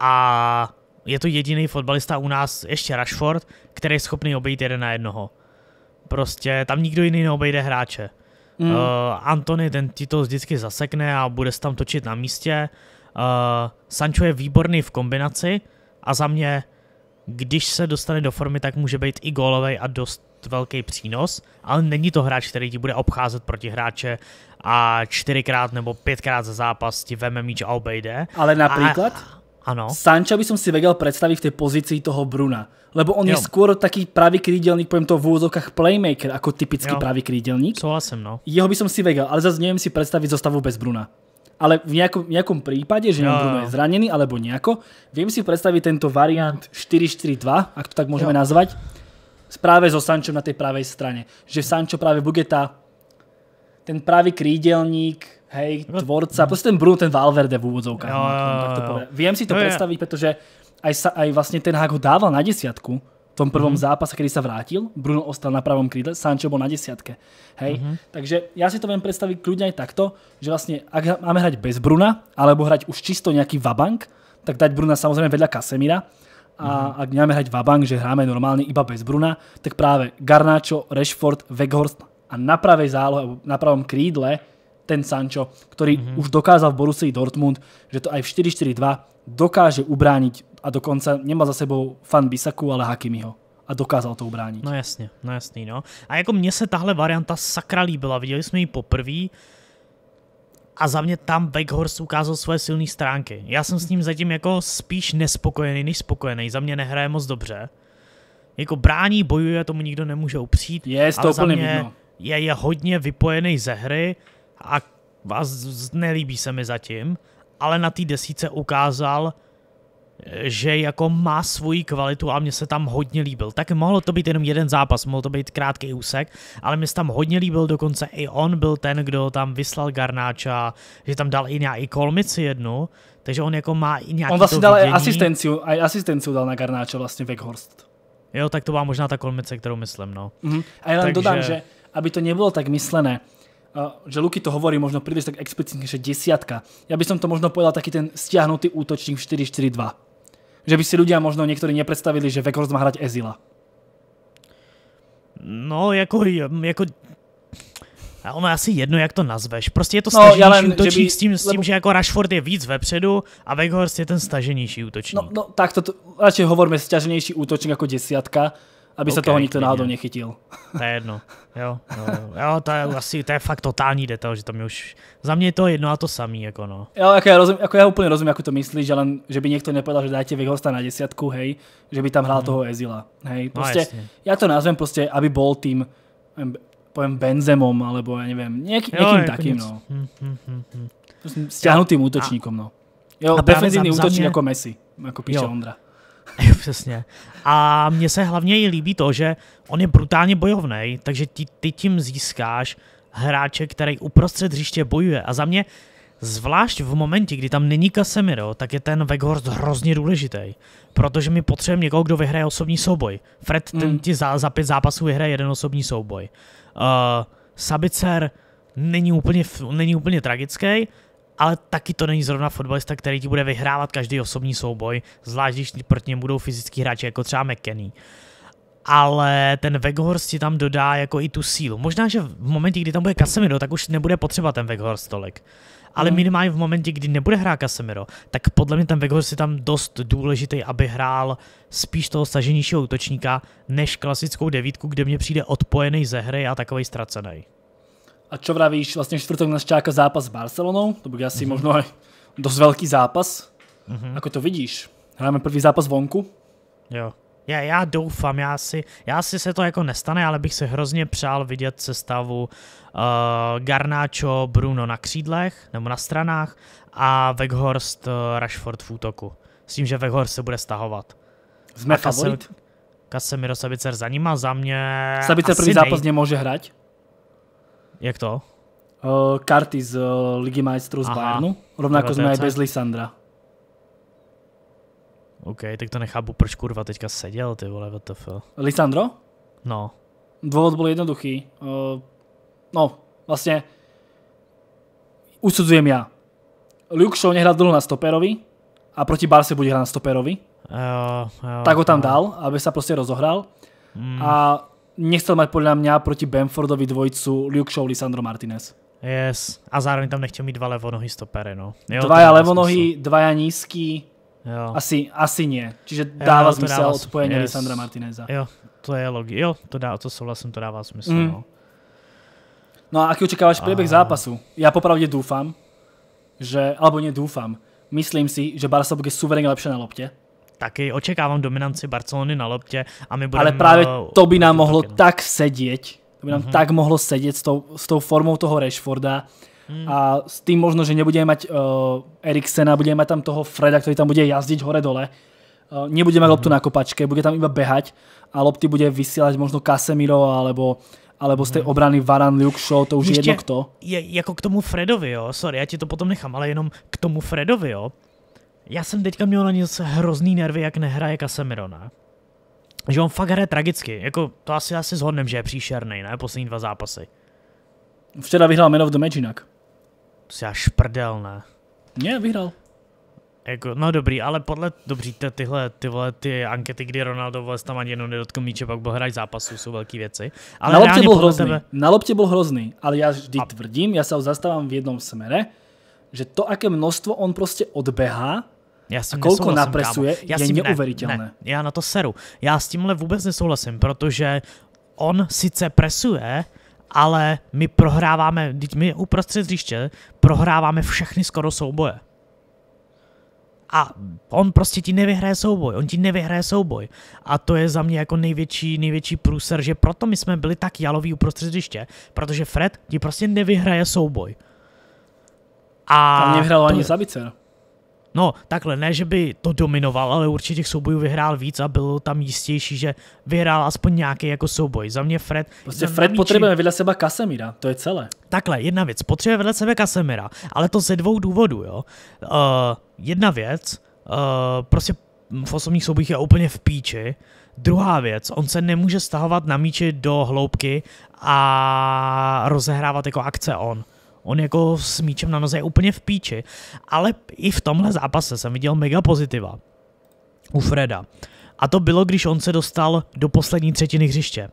A je to jediný fotbalista u nás, ještě Rashford, který je schopný obejít jeden na jednoho. Prostě tam nikdo jiný neobejde hráče. Mm. Uh, eh, Antony, ten ti to vždycky zasekne a bude se tam točit na místě. Uh, Sancho je výborný v kombinaci a za mě když se dostane do formy, tak může být i gólový a dost velký přínos, ale není to hráč, který ti bude obcházet proti hráče a čtyřikrát nebo pětkrát za zápas ti veme míč a obejde. Ale například? A, ano. Sanča by som si vedel predstaviť v tej pozícii toho Bruna. Lebo on jo. je skôr taký pravý krídelník, poviem to v úvodzovkách playmaker, ako typický jo. pravý krídelník. Souhlasím, no. Jeho by som si vedel, ale zase neviem si predstaviť zostavu bez Bruna ale v nejakom, nejakom prípade, že no. Bruno je zranený alebo nejako, viem si predstaviť tento variant 4-4-2, ak to tak môžeme jo. nazvať, práve so Sančom na tej pravej strane. Že Sančo práve bude tá, ten pravý krídelník, hej, tvorca, proste ten Bruno, ten Valverde v úvodzovkách. Jo, no, jo, jo. Viem si to no, predstaviť, pretože aj, sa, aj vlastne ten hák ho dával na desiatku, tom prvom mm-hmm. zápase, kedy sa vrátil, Bruno ostal na pravom krídle, Sancho bol na desiatke. Hej? Mm-hmm. Takže ja si to viem predstaviť kľudne aj takto, že vlastne ak máme hrať bez Bruna, alebo hrať už čisto nejaký vabank, tak dať Bruna samozrejme vedľa Kasemira. A mm-hmm. ak máme hrať vabank, že hráme normálne iba bez Bruna, tak práve Garnáčo, Rashford, Weghorst a na pravej zálohe, na pravom krídle ten Sancho, ktorý mm-hmm. už dokázal v Borussii Dortmund, že to aj v 4-4-2 dokáže ubrániť a dokonca nemá za sebou fan Bisaku, ale Hakimiho a dokázal to ubránit. No jasně, no jasný, no. A jako mně se tahle varianta sakra líbila, viděli jsme ji poprvé a za mě tam Weghorst ukázal svoje silné stránky. Já jsem s ním zatím jako spíš nespokojený než spokojený, za mě nehraje moc dobře. Jako brání, bojuje, tomu nikdo nemůže upřít. Je, to úplně Je, je hodně vypojený ze hry, a, vás nelíbí se mi zatím, ale na té desíce ukázal, že jako má svoji kvalitu a mě se tam hodně líbil. Tak mohlo to být jenom jeden zápas, mohl to být krátký úsek, ale mně se tam hodně líbil, dokonce i on byl ten, kdo tam vyslal Garnáča, že tam dal i nějaký kolmici jednu, takže on jako má i nějaký On vlastně dal vidění. asistenciu, a asistenciu dal na Garnáča vlastně Weghorst. Jo, tak to byla možná ta kolmice, kterou myslím, no. Mm-hmm. A já vám Takže... dodám, že aby to nebylo tak myslené, Eh, že Luky to hovorí možno príliš tak explicitne, že desiatka. Ja by som to možno povedal taký ten stiahnutý útočník v 4-4-2. Že by si ľudia možno niektorí nepredstavili, že Vekors má hrať Ezila. No, jako, jako a ono asi jedno, jak to nazveš. Prostě je to no, staženější no, útočník by, s tím, s tím lebo... že jako Rashford je víc vepředu a Weghorst je ten staženější no, útočník. No, no tak to, radši hovorme staženější útočník jako desiatka, aby okay, se toho nikdo náhodou nechytil. To je jedno. Jo, jo, jo to je asi, to je fakt totální detail, že to mi už, za mě je to jedno a to samý, jako no. Jo, jako já, rozum, jako já úplně rozumím, jak to myslíš, že, že by někdo nepovedal, že dáte vyhosta na desiatku, hej, že by tam hrál mm. toho Ezila, hej. No, prostě, no, já to názvem prostě, aby bol tým, poviem Benzemom, alebo ja neviem, niek- jo, někým jako takým, no. Hm, hm, hm, hmm. Prostě Stiahnutým útočníkom, no. Jo, defenzívny útočník mě... jako Messi, jako píše jo. Ondra. Přesně. A mně se hlavně i líbí to, že on je brutálně bojovný, takže ty, ty tím získáš hráče, který uprostřed hřiště bojuje. A za mě, zvlášť v momentě, kdy tam není Casemiro, tak je ten Weghorst hrozně důležitý, protože mi potřebujeme někoho, kdo vyhraje osobní souboj. Fred mm. ten hmm. ti za, za pět zápasů vyhraje jeden osobní souboj. Uh, eh, Sabicer není úplně, není úplně tragický, ale taky to není zrovna fotbalista, který ti bude vyhrávat každý osobní souboj, zvlášť když proti němu budou fyzický hráči jako třeba McKenny. Ale ten Weghorst ti tam dodá jako i tu sílu. Možná, že v momentě, kdy tam bude Casemiro, tak už nebude potřeba ten Weghorst tolik. Ale mm. minimálně v momentě, kdy nebude hrát Casemiro, tak podle mě ten Weghorst je tam dost důležitý, aby hrál spíš toho staženějšího útočníka, než klasickou devítku, kde mě přijde odpojený ze hry a takový ztracený. A čo vravíš, vlastně čtvrtok nás čáka zápas s Barcelonou, to bude asi mm -hmm. možno aj dost velký zápas. Mm -hmm. Ako to vidíš? Hráme první zápas vonku? Jo. Já, já doufám, já si, já si se to jako nestane, ale bych se hrozně přál vidět sestavu uh, eh, Garnáčo Bruno na křídlech nebo na stranách a Weghorst uh, Rashford v útoku. S tím, že Weghorst se bude stahovat. Jsme favorit? Kasemiro Sabicer za a za mě Sabicer první zápas nemůže hrát? Jak to? Uh, karty z uh, Ligy majstrov z Bayernu. Rovnako jsme aj bez Lisandra. OK, tak to nechápu, proč kurva teďka seděl, ty vole, fuck. Lisandro? No. Dôvod byl jednoduchý. Uh, no, vlastně. usudzujem ja. Luke Shaw nehrá dlho na stoperovi a proti Barse bude hrát na stoperovi. Jo, jo, tak ho tam jo. dal, aby se prostě rozohral. Mm. A nechcel mať podľa mňa proti Bamfordovi dvojcu Luke Shaw, Lisandro Martinez. Yes. A zároveň tam nechtěl mít dva levonohy stopere, no. Jo, dvaja levonohy, dvaja nízký. Jo. Asi, asi nie. Čiže dává jo, smysl odpojení yes. Lisandra Martineza. Jo, to je logi. Jo, to, dá, to souhlasím, to dává smysl, mm. no. No a aký očekáváš priebeh zápasu? Ja popravde dúfam, že, alebo nedúfam, myslím si, že Barca bude suverénne lepšie na lopte taky očekávám dominanci Barcelony na loptě a my budeme... Ale právě to eh, by nám mohlo token. tak sedět, to by nám mm-hmm. tak mohlo sedět s tou, s tou formou toho Rashforda, Mm. A s tým možno, že nebudeme mať uh, Eriksena, budeme mať tam toho Freda, který tam bude jazdiť hore-dole. Uh, nebudeme mať mm. loptu mhm. na kopačke, bude tam iba behať a lopty bude vysílat možno Casemiro alebo alebo z té mhm. obrany Varan, Luke Show, to už Ještě je jedno kto. Je, jako k tomu Fredovi, jo, sorry, já ti to potom nechám, ale jenom k tomu Fredovi, jo, já jsem teďka měl na něj hrozný nervy, jak nehraje Casemirona, Že on fakt hraje tragicky, jako to asi asi zhodnem, že je příšerný, ne? Poslední dva zápasy. Včera vyhrál Man of the Match jinak. To si až prdel, ne? Ne, vyhrál. Jako, no dobrý, ale podle, dobrý, ty, tyhle, ty vole, ty ankety, kdy Ronaldo vole, tam ani jenom nedotkl míče, pak byl hráč zápasu, jsou velké věci. Ale na lopte byl hrozný, tebe... na lopte byl hrozný, ale já vždy A... tvrdím, já se ho zastávám v jednom smere, že to, aké množstvo on prostě odbehá, já s tím a kolko napresuje, Já je tím, neuvěřitelné. Ne, ne, já na to seru. Já s tímhle vůbec nesouhlasím, protože on sice presuje, ale my prohráváme, teď my uprostřed hřiště prohráváme všechny skoro souboje. A on prostě ti nevyhraje souboj, on ti nevyhraje souboj. A to je za mě jako největší, největší průser, že proto my jsme byli tak jaloví uprostřed hřiště, protože Fred ti prostě nevyhraje souboj. A mě nevyhrál ani Sabicer. No, takhle, ne, že by to dominoval, ale určitě těch soubojů vyhrál víc a bylo tam jistější, že vyhrál aspoň nějaký jako souboj. Za mě Fred... Prostě Fred míči... potřebuje vedle sebe Kasemira, to je celé. Takhle, jedna věc, potřebuje vedle sebe Kasemira, ale to ze dvou důvodů, jo. Uh, jedna věc, uh, prostě v osobních soubojích je úplně v píči, Druhá věc, on se nemůže stahovat na míči do hloubky a rozehrávat jako akce on. On jako s míčem na noze je úplně v píči. Ale i v tomhle zápase jsem viděl mega pozitiva u Freda. A to bylo, když on se dostal do poslední třetiny hřiště.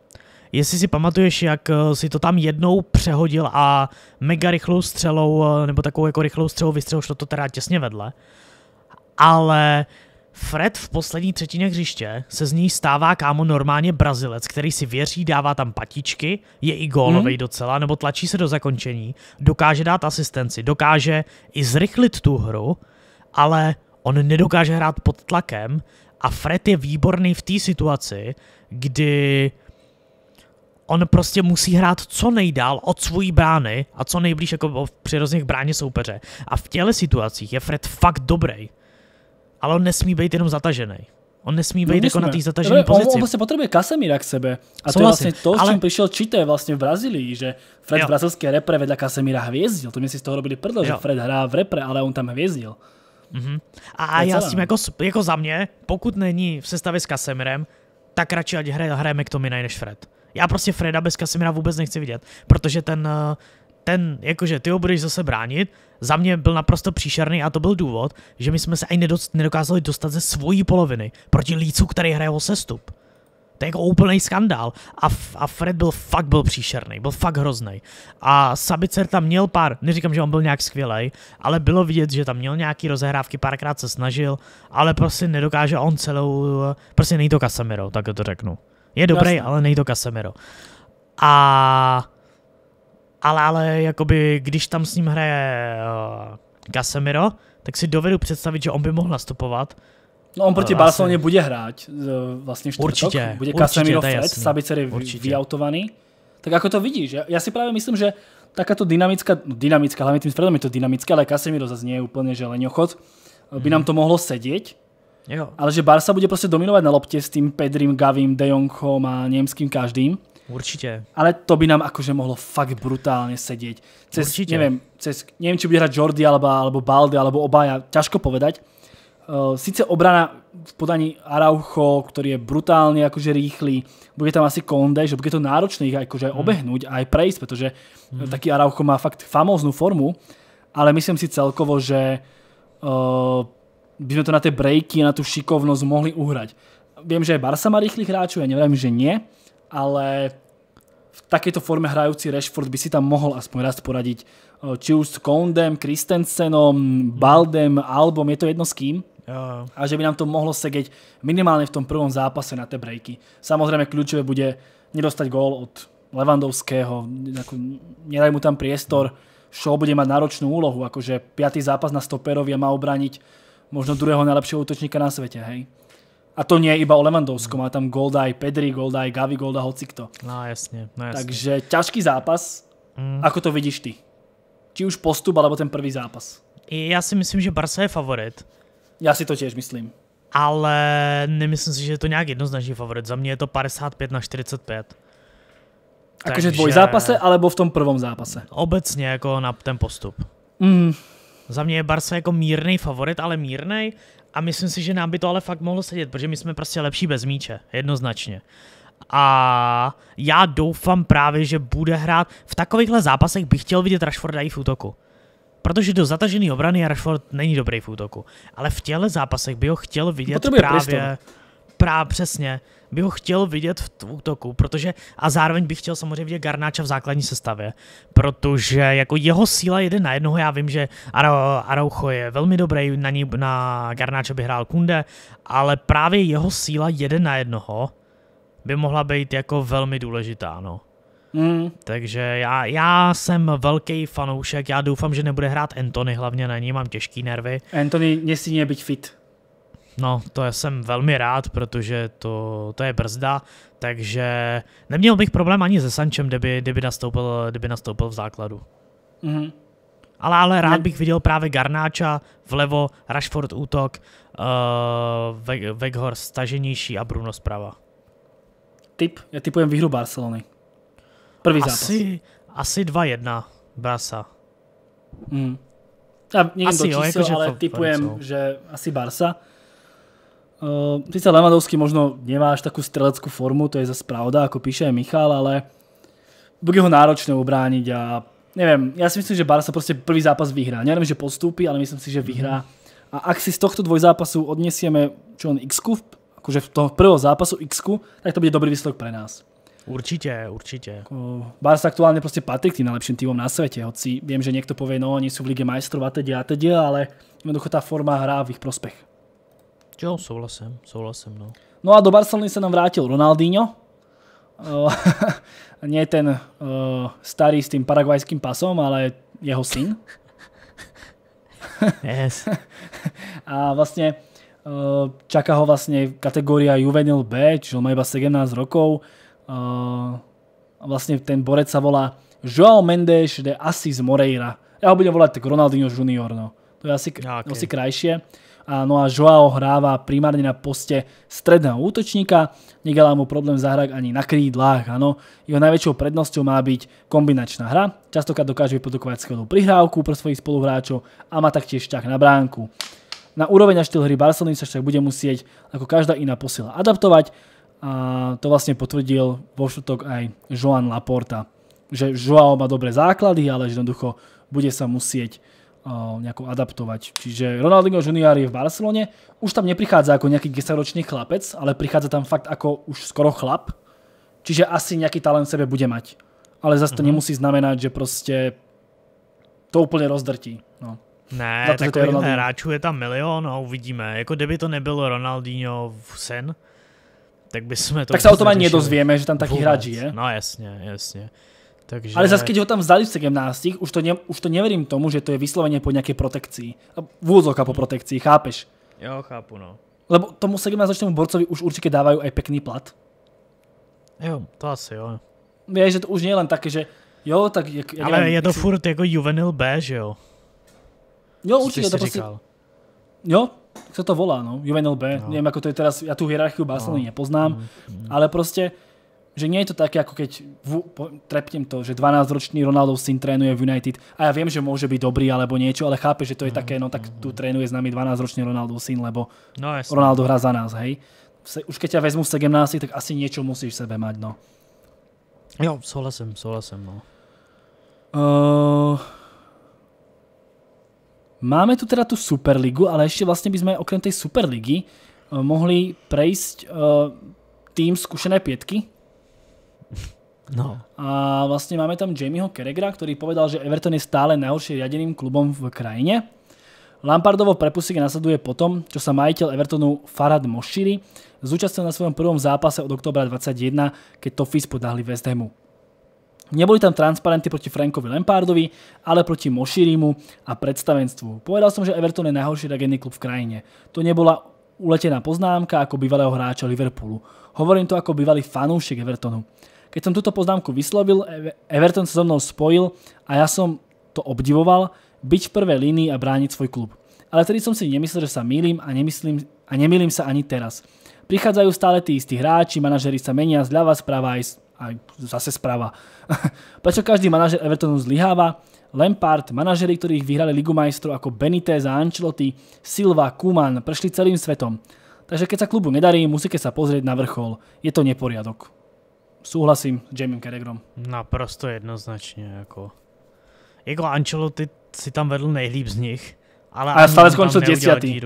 Jestli si pamatuješ, jak eh, si to tam jednou přehodil a mega rychlou střelou, eh, nebo takovou jako rychlou střelou vystřelil, šlo to teda těsně vedle. Ale Fred v poslední třetině hřiště se z ní stává kámo normálně Brazilec, který si věří, dává tam patičky, je i gólovej hmm. docela, nebo tlačí se do zakončení, dokáže dát asistenci, dokáže i zrychlit tu hru, ale on nedokáže hrát pod tlakem a Fred je výborný v té situaci, kdy on prostě musí hrát co nejdál od svojí brány a co nejblíž jako přirozených bráně soupeře. A v těle situacích je Fred fakt dobrý ale on nesmí být jenom zatažený. On nesmí být no, jako na té zatažené pozici. On, on potřebuje Kasemíra k sebe. A Souhlasím, to je vlastně to, s čím ale... přišel Čité vlastně v Brazílii, že Fred jo. v brazilské repre vedle Kasemíra hvězdil. To mě si z toho robili prdel, že Fred hrá v repre, ale on tam hvězdil. Mm-hmm. A, a já celé. s tím no. jako, jako za mě, pokud není v sestavě s Kasemirem, tak radši ať hraje, hraje McTominay než Fred. Já prostě Freda bez Kasemira vůbec nechci vidět, protože ten, eh, ten jakože ty ho budeš zase bránit za mě byl naprosto příšerný a to byl důvod, že my jsme se ani nedokázali dostat ze svojí poloviny proti lícu, který hraje o sestup. To je jako úplný skandál. A, a Fred byl fakt byl příšerný, byl fakt hrozný. A Sabicer tam měl pár, neříkám, že on byl nějak skvělý, ale bylo vidět, že tam měl nějaký rozehrávky, párkrát se snažil, ale prostě nedokáže on celou, prostě nejde to Casemiro, tak to řeknu. Je dobrý, Jasne. ale nejde to Casemiro. A ale, ale jakoby, když tam s ním hraje uh, Casemiro, tak si dovedu představit, že on by mohl nastupovat. No on proti eh, Barceloně bude hrát eh, vlastně čtvrtok. Určitě, bude Casemiro fred, Sabicer je vyautovaný. Tak jako to vidíš? Já, já si právě myslím, že takáto dynamická, no dynamická, hlavně tím stredom je to dynamické, ale Casemiro zase nie je úplně že ochot. by mhm. nám to mohlo sedět. Jo. Ale že Barca bude prostě dominovat na lopte s tým Pedrim, Gavim, De Jongchom a německým každým. Určitě. Ale to by nám akože mohlo fakt brutálně sedět. Cez, Určite. Neviem, cez, nevím, či bude hrát Jordi alebo, alebo Balde alebo obaja, ťažko povedať. Uh, Sice obrana v podaní Araucho, který je brutálně akože rýchly, bude tam asi Konde, že bude to náročné ich akože aj hmm. obehnúť a aj prejsť, protože mm. taký Araucho má fakt famóznu formu, ale myslím si celkovo, že uh, by sme to na ty breaky, na tu šikovnosť mohli uhrať. Viem, že aj Barca má rýchlych hráčov, ja neviem, že nie, ale v takejto forme hrajúci Rashford by si tam mohol aspoň raz poradiť. Či už s Kondem, Christensenom, Baldem, Albom, je to jedno s kým. A že by nám to mohlo segeť minimálne v tom prvom zápase na tie breaky. Samozrejme kľúčové bude nedostať gól od Levandovského, nedaj mu tam priestor. Šo bude mať náročnú úlohu, akože piatý zápas na stoperovi má obraniť možno druhého najlepšieho útočníka na svete, hej. A to nie je iba o Levandovskom, má tam Goldaj, Pedri, Goldaj, Gavi, Golda, hocikto. No jasne, no jasne. Takže ťažký zápas. Mm. Ako to vidíš ty? Či už postup, alebo ten prvý zápas? Já si myslím, že Barca je favorit. Já si to tiež myslím. Ale nemyslím si, že je to nejak jednoznačný favorit. Za mě je to 55 na 45. Akože v zápase, alebo v tom prvom zápase? Obecně jako na ten postup. Mm. Za mě je Barca jako mírný favorit, ale mírný a myslím si, že nám by to ale fakt mohlo sedět, protože my jsme prostě lepší bez míče, jednoznačně. A já doufám právě, že bude hrát. V takovýchhle zápasech bych chtěl vidět Rashforda i v útoku. Protože do zatažené obrany Rashford není dobrý v útoku. Ale v těchto zápasech bych ho chtěl vidět Potřebuje právě... Právě přesně bych ho chtěl vidět v útoku, protože a zároveň bych chtěl samozřejmě vidět Garnáča v základní sestavě, protože jako jeho síla jede na jednoho, já vím, že Araucho je velmi dobrý, na, ní, na Garnáče by hrál Kunde, ale právě jeho síla jede na jednoho by mohla být jako velmi důležitá, no. Mm. Takže já, já jsem velký fanoušek, já doufám, že nebude hrát Anthony, hlavně na ní mám těžký nervy. Anthony nesmí být fit. No, to jsem velmi rád, protože to, to je brzda, takže neměl bych problém ani se Sančem, kdyby, kdyby, nastoupil, kdyby nastoupil v základu. Mm-hmm. Ale, ale rád ne. bych viděl právě Garnáča vlevo, Rashford útok, uh, Weghorst staženější a Bruno zprava. Typ? Já typujem výhru Barcelony. Prvý asi, zápas. Asi 2-1 Brasa. Mm. Já asi, asi, čísel, jo, jako, ale typujem, že asi Barsa. Uh, Sice Levandovský možno nemá až takú streleckú formu, to je zase pravda, ako píše aj Michal, ale bude ho náročné ubrániť a neviem, ja si myslím, že Barca prostě prvý zápas vyhrá. Neviem, že postúpi, ale myslím si, že vyhrá. A ak si z tohto dvojzápasu odniesieme čo on x akože v toho prvého zápasu x tak to bude dobrý výsledok pre nás. Určitě, určitě. Barca aktuálně prostě patří k tým najlepším týmom na světě, hoci vím, že někdo povie, no oni sú v Lige majstrov a teď a teď, ale jednoducho ta forma hrá v ich prospech. Jo, souhlasím, souhlasím, no. No a do Barcelony se nám vrátil Ronaldinho. Eh, nie ten uh, starý s tým paraguajským pasom, ale jeho syn. yes. a vlastne uh, čaká ho vlastne kategória Juvenil B, čiže on má iba 17 rokov. Uh, eh, vlastne ten borec sa volá João Mendes de Assis Moreira. Ja ho budem volať tak Ronaldinho Junior, no. To je asi, ah, okay. asi krajšie no a Joao hráva primárne na poste stredného útočníka, negalá mu problém zahrať ani na krídlách, áno. Jeho najväčšou prednosťou má byť kombinačná hra, častokrát dokáže vyprodukovať skvelú prihrávku pre svojich spoluhráčov a má taktiež ťah na bránku. Na úroveň a štýl hry Barcelony sa však bude musieť ako každá iná posila adaptovať a to vlastne potvrdil vo štvrtok aj Joan Laporta, že Joao má dobré základy, ale že jednoducho bude sa musieť nejako adaptovať. Čiže Ronaldinho Junior je v Barcelone, už tam neprichádza ako nejaký 10-ročný chlapec, ale prichádza tam fakt ako už skoro chlap, čiže asi nejaký talent sebe bude mať. Ale zase to mhm. nemusí znamenať, že prostě to úplně rozdrtí. No. Ne, Za to, takových hráčů je tam milion a uvidíme. Jako kdyby to nebylo Ronaldinho v sen, tak by jsme to... Tak se o tom ani nedozvíme, že tam taky hráč je. No jasně, jasně. Takže... Ale zase, keď ho tam vzali v 17, už to, ne, už to neverím tomu, že to je vyslovene po nejakej protekcii. vůzoka po protekcii, chápeš? Jo, chápu, no. Lebo tomu 17 borcovi už určite dávajú aj pekný plat. Jo, to asi jo. Je, že to už nie je len také, že jo, tak... Jak, jak Ale neviem, je to si... furt jako juvenil B, že jo? Jo, Co určite, to prostě... Jo, tak se to volá, no, juvenil B. No. Nevím, ako to je teraz, ja tu hierarchiu no. Barcelony no. nepoznám, mm, mm, ale prostě že nie je to také, ako keď, v, po, trepnem to, že 12-ročný Ronaldov syn trénuje v United a ja viem, že môže byť dobrý alebo niečo, ale chápe, že to je mm, také, no tak tu trénuje s nami 12-ročný Ronaldov syn, lebo no, Ronaldo hrá za nás, hej. Už keď ťa vezmu v 17, tak asi niečo musíš v sebe mať, no. Jo, souhlasím, souhlasím, no. Uh, máme tu teda tu Superligu, ale ještě vlastně sme okrem té Superligy uh, mohli prejsť uh, tým skúšené pětky, No. A vlastne máme tam Jamieho Carragera, ktorý povedal, že Everton je stále najhoršie riadeným klubom v krajine. Lampardovo prepusik nasleduje potom, čo sa majiteľ Evertonu Farad Moshiri zúčastnil na svojom prvom zápase od oktobra 21, keď Toffees podáhli West Hamu. Neboli tam transparenty proti Frankovi Lampardovi, ale proti Moshirimu a predstavenstvu. Povedal som, že Everton je najhorší regenný klub v krajine. To nebola uletená poznámka ako bývalého hráča Liverpoolu. Hovorím to ako bývalý fanúšik Evertonu. Keď som túto poznámku vyslovil, e- Everton sa so mnou spojil a ja som to obdivoval, byť v prvej línii a brániť svoj klub. Ale tedy som si nemyslel, že sa mýlim a, nemyslím, a nemýlim sa ani teraz. Prichádzajú stále tí istí hráči, manažeri sa menia zľava, správa aj, aj zase správa. Prečo každý manažer Evertonu zlyháva? Lampard, manažery, ktorých vyhrali Ligu majstrov ako Benitez a Ancelotti, Silva, Kuman, prešli celým svetom. Takže keď sa klubu nedarí, musíte sa pozrieť na vrchol. Je to neporiadok souhlasím s Jamiem Carragherem. Naprosto jednoznačně. Jako. Jako Ancelotti si tam vedl nejlíp z nich, ale a stále skončil desátý.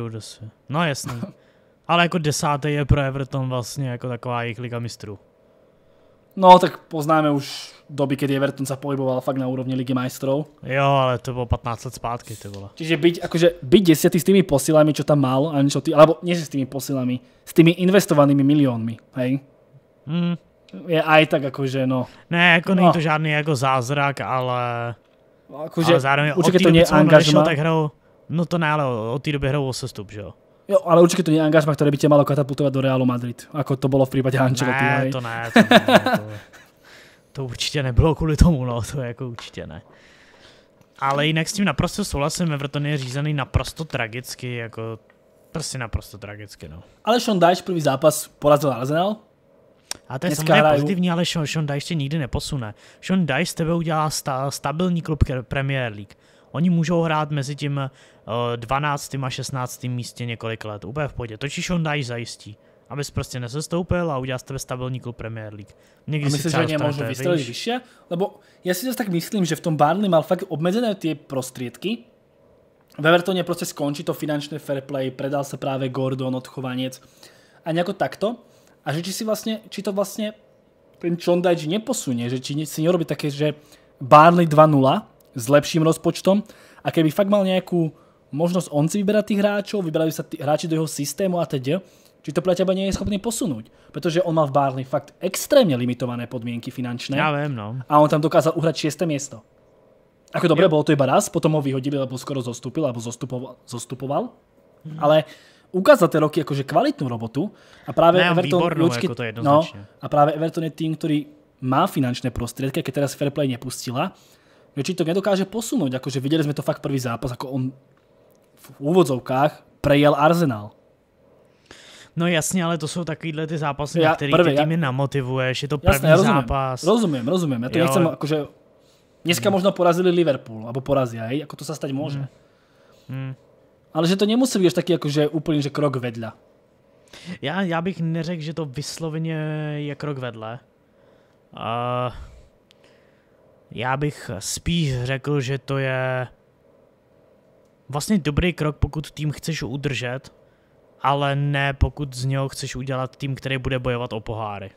No jasný. ale jako desátý je pro Everton vlastně jako taková jejich liga mistrů. No, tak poznáme už doby, kdy Everton se pohyboval fakt na úrovni Ligy majstrov. Jo, ale to bylo 15 let zpátky, to bylo. Čiže byť, akože, byť desiatý s tými posilami, čo tam mal, Ancelotti, alebo nie s tými posilami, s tými investovanými miliónmi, hej? Mm je aj tak jakože, no. Ne, jako no. není to žádný jako zázrak, ale... No, akože, ale zároveň určitě to není Tak hrou, no to ne, ale od té doby hrou o sestup, že jo. Jo, ale určitě to není angažma, které by tě malo katapultovat do Realu Madrid, jako to bylo v případě Ancelotti. Ne, to ne, to ne, to, to určitě nebylo kvůli tomu, no, to je jako určitě ne. Ale jinak s tím naprosto souhlasím, Everton je řízený naprosto tragicky, jako prostě naprosto tragicky, no. Ale Sean Dyche první zápas porazil Arsenal, a to je Dneska samozřejmě hraju. pozitivní, ale Sean, Sean Dice tě nikdy neposune. Sean Dice tebe udělá sta, stabilní klub Premier League. Oni můžou hrát mezi tím 12. Eh, a 16. místě několik let, úplně v pohodě. To ti Sean Dice zajistí abys prostě nesestoupil a udělal z tebe stabilní klub Premier League. Někdy a myslím, že oni môžu vystřelit vyššie? Lebo já si tak myslím, že v tom Barnley mal fakt obmedzené ty prostředky. Ve Vertoně prostě skončí to finančné fair play, predal se právě Gordon, odchovanec a nejako takto a že či, si vlastne, či to vlastne ten Čondajč neposunie, že či si nerobí také, že Barley 2-0 s lepším rozpočtom a keby fakt mal nejakú možnosť on si vyberať tých hráčov, vyberali sa tí hráči do jeho systému a teď, či to pre teba nie je schopný posunúť. Pretože on mal v Barley fakt extrémne limitované podmienky finančné. Ja viem, no. A on tam dokázal uhrať 6. miesto. Ako dobre, bolo to iba raz, potom ho vyhodili, lebo skoro zostúpil, alebo zostupoval. Mhm. Ale ukázat ten roky jakože kvalitnou robotu a právě ne, Everton, výbornou, Lučky, jako to je no, a právě Everton je tým, který má finančné prostriedky, keď teraz Fairplay nepustila, no, to nedokáže posunúť. Akože videli sme to fakt prvý zápas, ako on v úvodzovkách prejel Arsenal. No jasně, ale to jsou takovýhle ty zápasy, ja, na ty týmy ja. namotivuješ, je to první jasné, rozumím, zápas. Rozumím, rozumím, já to jo. nechcem, akože dneska hmm. možno porazili Liverpool, nebo porazí, hej, jako to se stať mhm. může. Hmm ale že to nemusí být taky jako, že úplně, že krok vedle. Já, já bych neřekl, že to vysloveně je krok vedle. Uh, já bych spíš řekl, že to je vlastně dobrý krok, pokud tým chceš udržet, ale ne pokud z něho chceš udělat tým, který bude bojovat o poháry.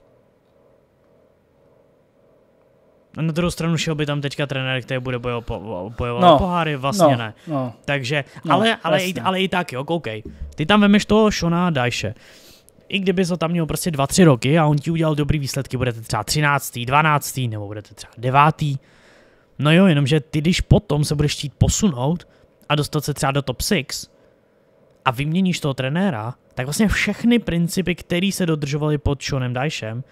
Na druhou stranu šel by tam teďka trenér, který bude bojo, po, bojovat no, poháry, vlastně no, ne. No, Takže, no, ale, ale, i, ale i tak, jo, koukej. Ty tam vemeš toho Šona Dajše. I kdyby to tam měl prostě 2-3 roky a on ti udělal dobrý výsledky, budete třeba 13., 12. nebo budete třeba 9. No jo, jenomže ty, když potom se budeš chtít posunout a dostat se třeba do top 6 a vyměníš toho trenéra, tak vlastně všechny principy, které se dodržovaly pod Seanem Dajšem,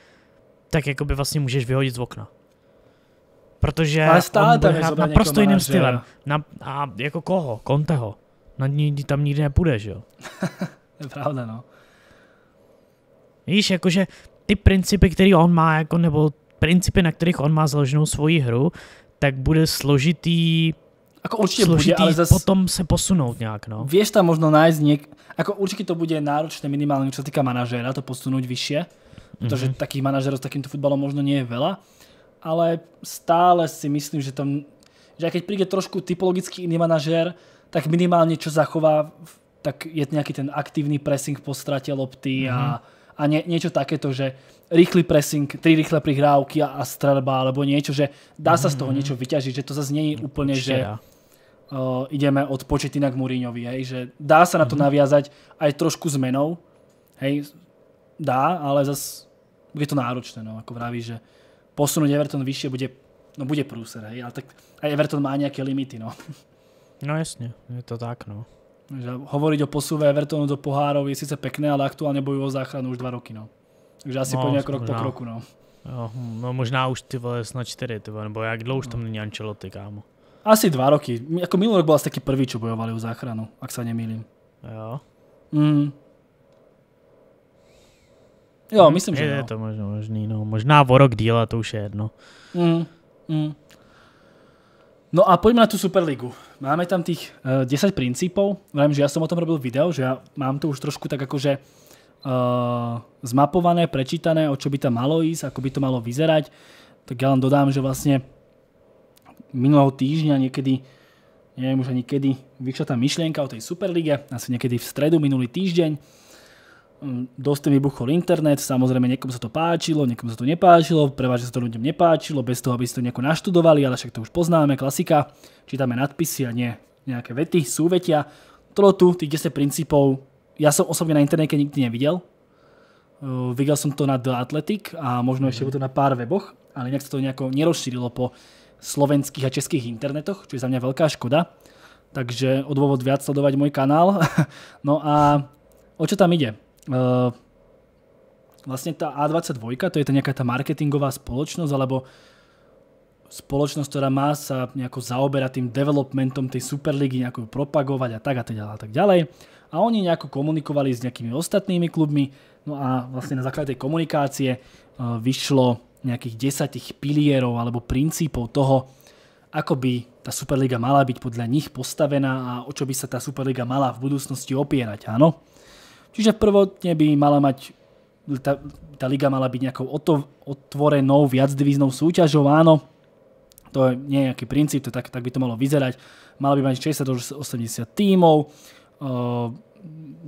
tak jako by vlastně můžeš vyhodit z okna protože Ale stále on bude hrát naprosto jiným stylem. Na, a jako koho? Conteho. Na ní tam nikdy že jo? je pravda, no. Víš, jakože ty principy, které on má, jako, nebo principy, na kterých on má založenou svoji hru, tak bude složitý jako určitě složitý bude, ale zas... potom se posunout nějak, no. Víš, tam možno najít něk. Ako určitě to bude náročné minimálně, co se týká manažera, to posunout vyššie, mm -hmm. protože mhm. takých manažerů s takýmto fotbalem možno nie je veľa, ale stále si myslím, že tam, že keď príde trošku typologicky iný manažér, tak minimálne čo zachová, tak je nejaký ten aktívny pressing po strate lopty mm -hmm. a, mhm. a nie, niečo takéto, že rýchly pressing, tri rýchle prihrávky a, a strelba, alebo niečo, že dá sa z toho mhm. niečo vyťažiť, že to zase nie je no, úplne, Určite, že ja. uh, ideme od Početina k Mourinhovi, hej, že dá sa na to mm -hmm. naviazať aj trošku zmenou, hej, dá, ale zase je to náročné, no, ako vravíš, že posunúť Everton vyššie bude, no bude prúser, hej, ale tak aj Everton má nějaké limity, no. No jasne, je to tak, no. Takže hovoriť o posúve Evertonu do pohárov je síce pekné, ale aktuálně bojujú o záchranu už dva roky, no. Takže asi no, po nějak rok po kroku, no. Jo, no možná už ty vole snad čtyři, ty vole, nebo jak dlouho už no. tam není Ancelotti, kámo. Asi dva roky. Jako minulý rok byl asi taky prvý, čo bojovali o záchranu, ak se nemýlím. Jo. Mm. Jo, mhm. myslím, je, že Je jo. to možná možný, no. Možná o rok díla, to už je jedno. Mm, mm. No a pojďme na tu Superligu. Máme tam těch uh, eh, 10 principů. Vím, že ja jsem o tom robil video, že ja mám to už trošku tak jakože uh, zmapované, prečítané, o čo by tam malo jít, ako by to malo vyzerať. Tak ja dodám, že vlastně minulého týždňa někdy, nevím už ani kedy, vyšla tam myšlenka o tej Superlige, asi někdy v stredu minulý týždeň Mm, dost vybuchol internet, samozrejme niekomu sa to páčilo, niekomu sa to nepáčilo, prevažne sa to ľuďom nepáčilo, bez toho, aby si to nejako naštudovali, ale však to už poznáme, klasika, čítame nadpisy a nie nejaké vety, súvetia. toto tu, tých 10 princípov, ja som osobne na internete nikdy nevidel. Uh, videl som to na The Athletic a možno mm. ešte mhm. to na pár weboch, ale nejak sa to nejako nerozšírilo po slovenských a českých internetoch, čo je za mňa veľká škoda. Takže odôvod viac sledovať môj kanál. no a o čo tam ide? uh, vlastne tá A22, to je tá nejaká tá marketingová spoločnosť, alebo spoločnosť, ktorá má sa nejako zaoberať tým developmentom tej Superligy, nejako ju propagovať a tak a tak ďalej a tak ďalej. A oni nejako komunikovali s nejakými ostatnými klubmi, no a vlastne na základe tej komunikácie uh, vyšlo nejakých 10 pilierov alebo princípov toho, ako by tá Superliga mala byť podľa nich postavená a o čo by sa tá Superliga mala v budúcnosti opierať, áno? Čiže prvotne by mala mať, tá, tá liga mala byť nejakou otvorenou, viacdivíznou súťažou, áno, to je nejaký princíp, to tak, tak by to malo vyzerať. Mala by mať 60 až 80 tímov, uh,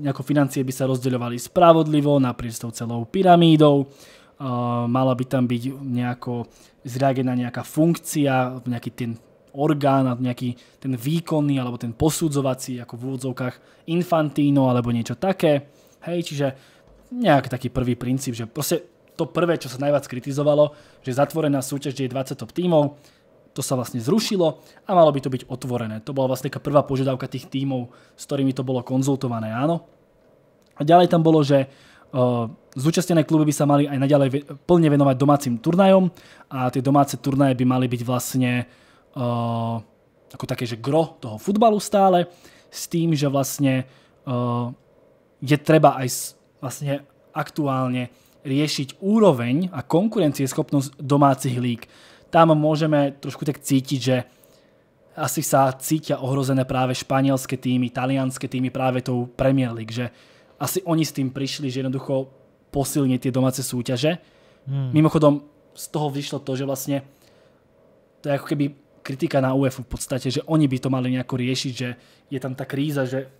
nejako financie by sa rozdeľovali spravodlivo naprieč tou celou pyramídou, uh, mala by tam byť nejako zriadená nejaká funkcia, nejaký ten orgán nejaký ten výkonný alebo ten posudzovací, ako v úvodzovkách Infantino alebo niečo také. Hej, čiže nejak taký prvý princíp, že proste to prvé, čo sa najviac kritizovalo, že zatvorená súťaž, kde je 20 top tímov, to sa vlastne zrušilo a malo by to byť otvorené. To bola vlastne taká prvá požiadavka tých tímov, s ktorými to bolo konzultované, áno. A ďalej tam bolo, že eh, zúčastnené kluby by sa mali aj naďalej plne venovať domácim turnajom a tie domáce turnaje by mali byť vlastne eh, ako také, že gro toho futbalu stále s tým, že vlastne eh, je treba aj vlastne aktuálne riešiť úroveň a konkurencieschopnosť domácich lík. Tam môžeme trošku tak cítiť, že asi sa cítia ohrozené práve španielské týmy, talianské týmy práve tou Premier League, že asi oni s tým prišli, že jednoducho posilní tie domáce súťaže. Hmm. Mimochodom, z toho vyšlo to, že vlastne to je ako keby kritika na UEFA v podstate, že oni by to mali nejako riešiť, že je tam ta kríza, že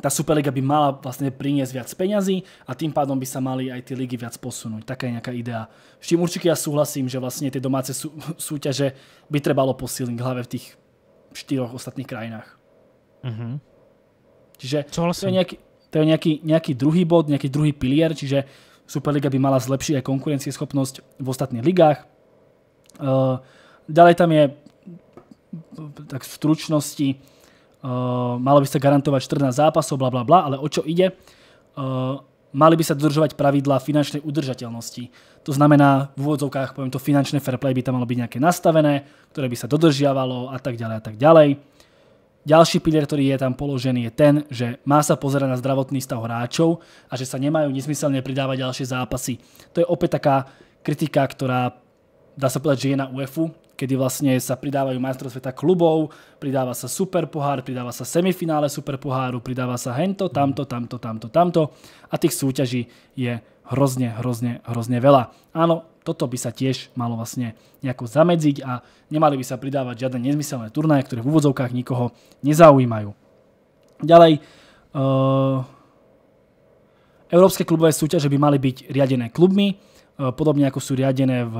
tá Superliga by mala vlastne priniesť viac peňazí a tým pádom by sa mali aj tie ligy viac posunúť. Taká je nejaká idea. S tým určite ja súhlasím, že vlastne tie domáce sú, súťaže by trebalo posilniť hlavne v tých štyroch ostatných krajinách. Mm Čiže to je, nejaký, to je nejaký, nejaký druhý bod, nejaký druhý pilier, čiže Superliga by mala zlepšiť aj konkurencieschopnosť v ostatných ligách. Uh, ďalej tam je tak v stručnosti Eh, malo by sa garantovať 14 zápasov, bla bla bla, ale o čo ide? Eh, mali by sa dodržovať pravidla finančnej udržateľnosti. To znamená, v úvodzovkách, poviem to, finančné fair play by tam malo byť nejaké nastavené, ktoré by sa dodržiavalo a tak ďalej a tak ďalej. Ďalší pilier, ktorý je tam položený, je ten, že má sa pozerať na zdravotný stav hráčov a že sa nemajú nesmyselne pridávať ďalšie zápasy. To je opäť taká kritika, ktorá dá sa povedať, že je na UEFu kedy vlastne sa pridávajú majstrov sveta klubov, pridáva sa superpohár, pridáva sa semifinále superpoháru, pridáva sa hento, tamto, tamto, tamto, tamto a tých súťaží je hrozne, hrozne, hrozne veľa. Áno, toto by sa tiež malo vlastne nejako zamedziť a nemali by sa pridávať žiadne nezmyselné turnaje, ktoré v úvodzovkách nikoho nezaujímajú. Ďalej, eh, Európske klubové súťaže by mali byť riadené klubmi, Eh, podobne ako sú riadené v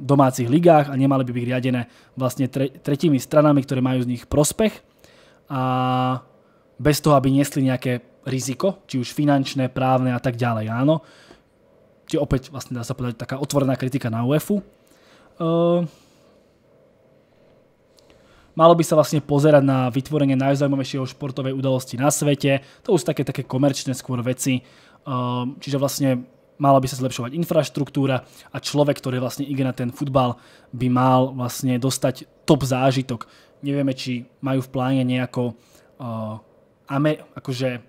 domácich ligách a nemali by byť riadené vlastne tre, tretími stranami, ktoré majú z nich prospech a bez toho, aby nesli nejaké riziko, či už finančné, právne a tak ďalej. Áno, Či opäť vlastne dá sa povedať taká otvorená kritika na UEFu. Uh, eh, malo by sa vlastne pozerať na vytvorenie najzaujímavejšieho športovej udalosti na svete. To už sú také, také komerčné skôr veci. Eh, čiže vlastne mala by sa zlepšovať infraštruktúra a človek, ktorý vlastne ide na ten futbal, by mal vlastne dostať top zážitok. Nevieme, či majú v pláne nejako uh, eh, Amer akože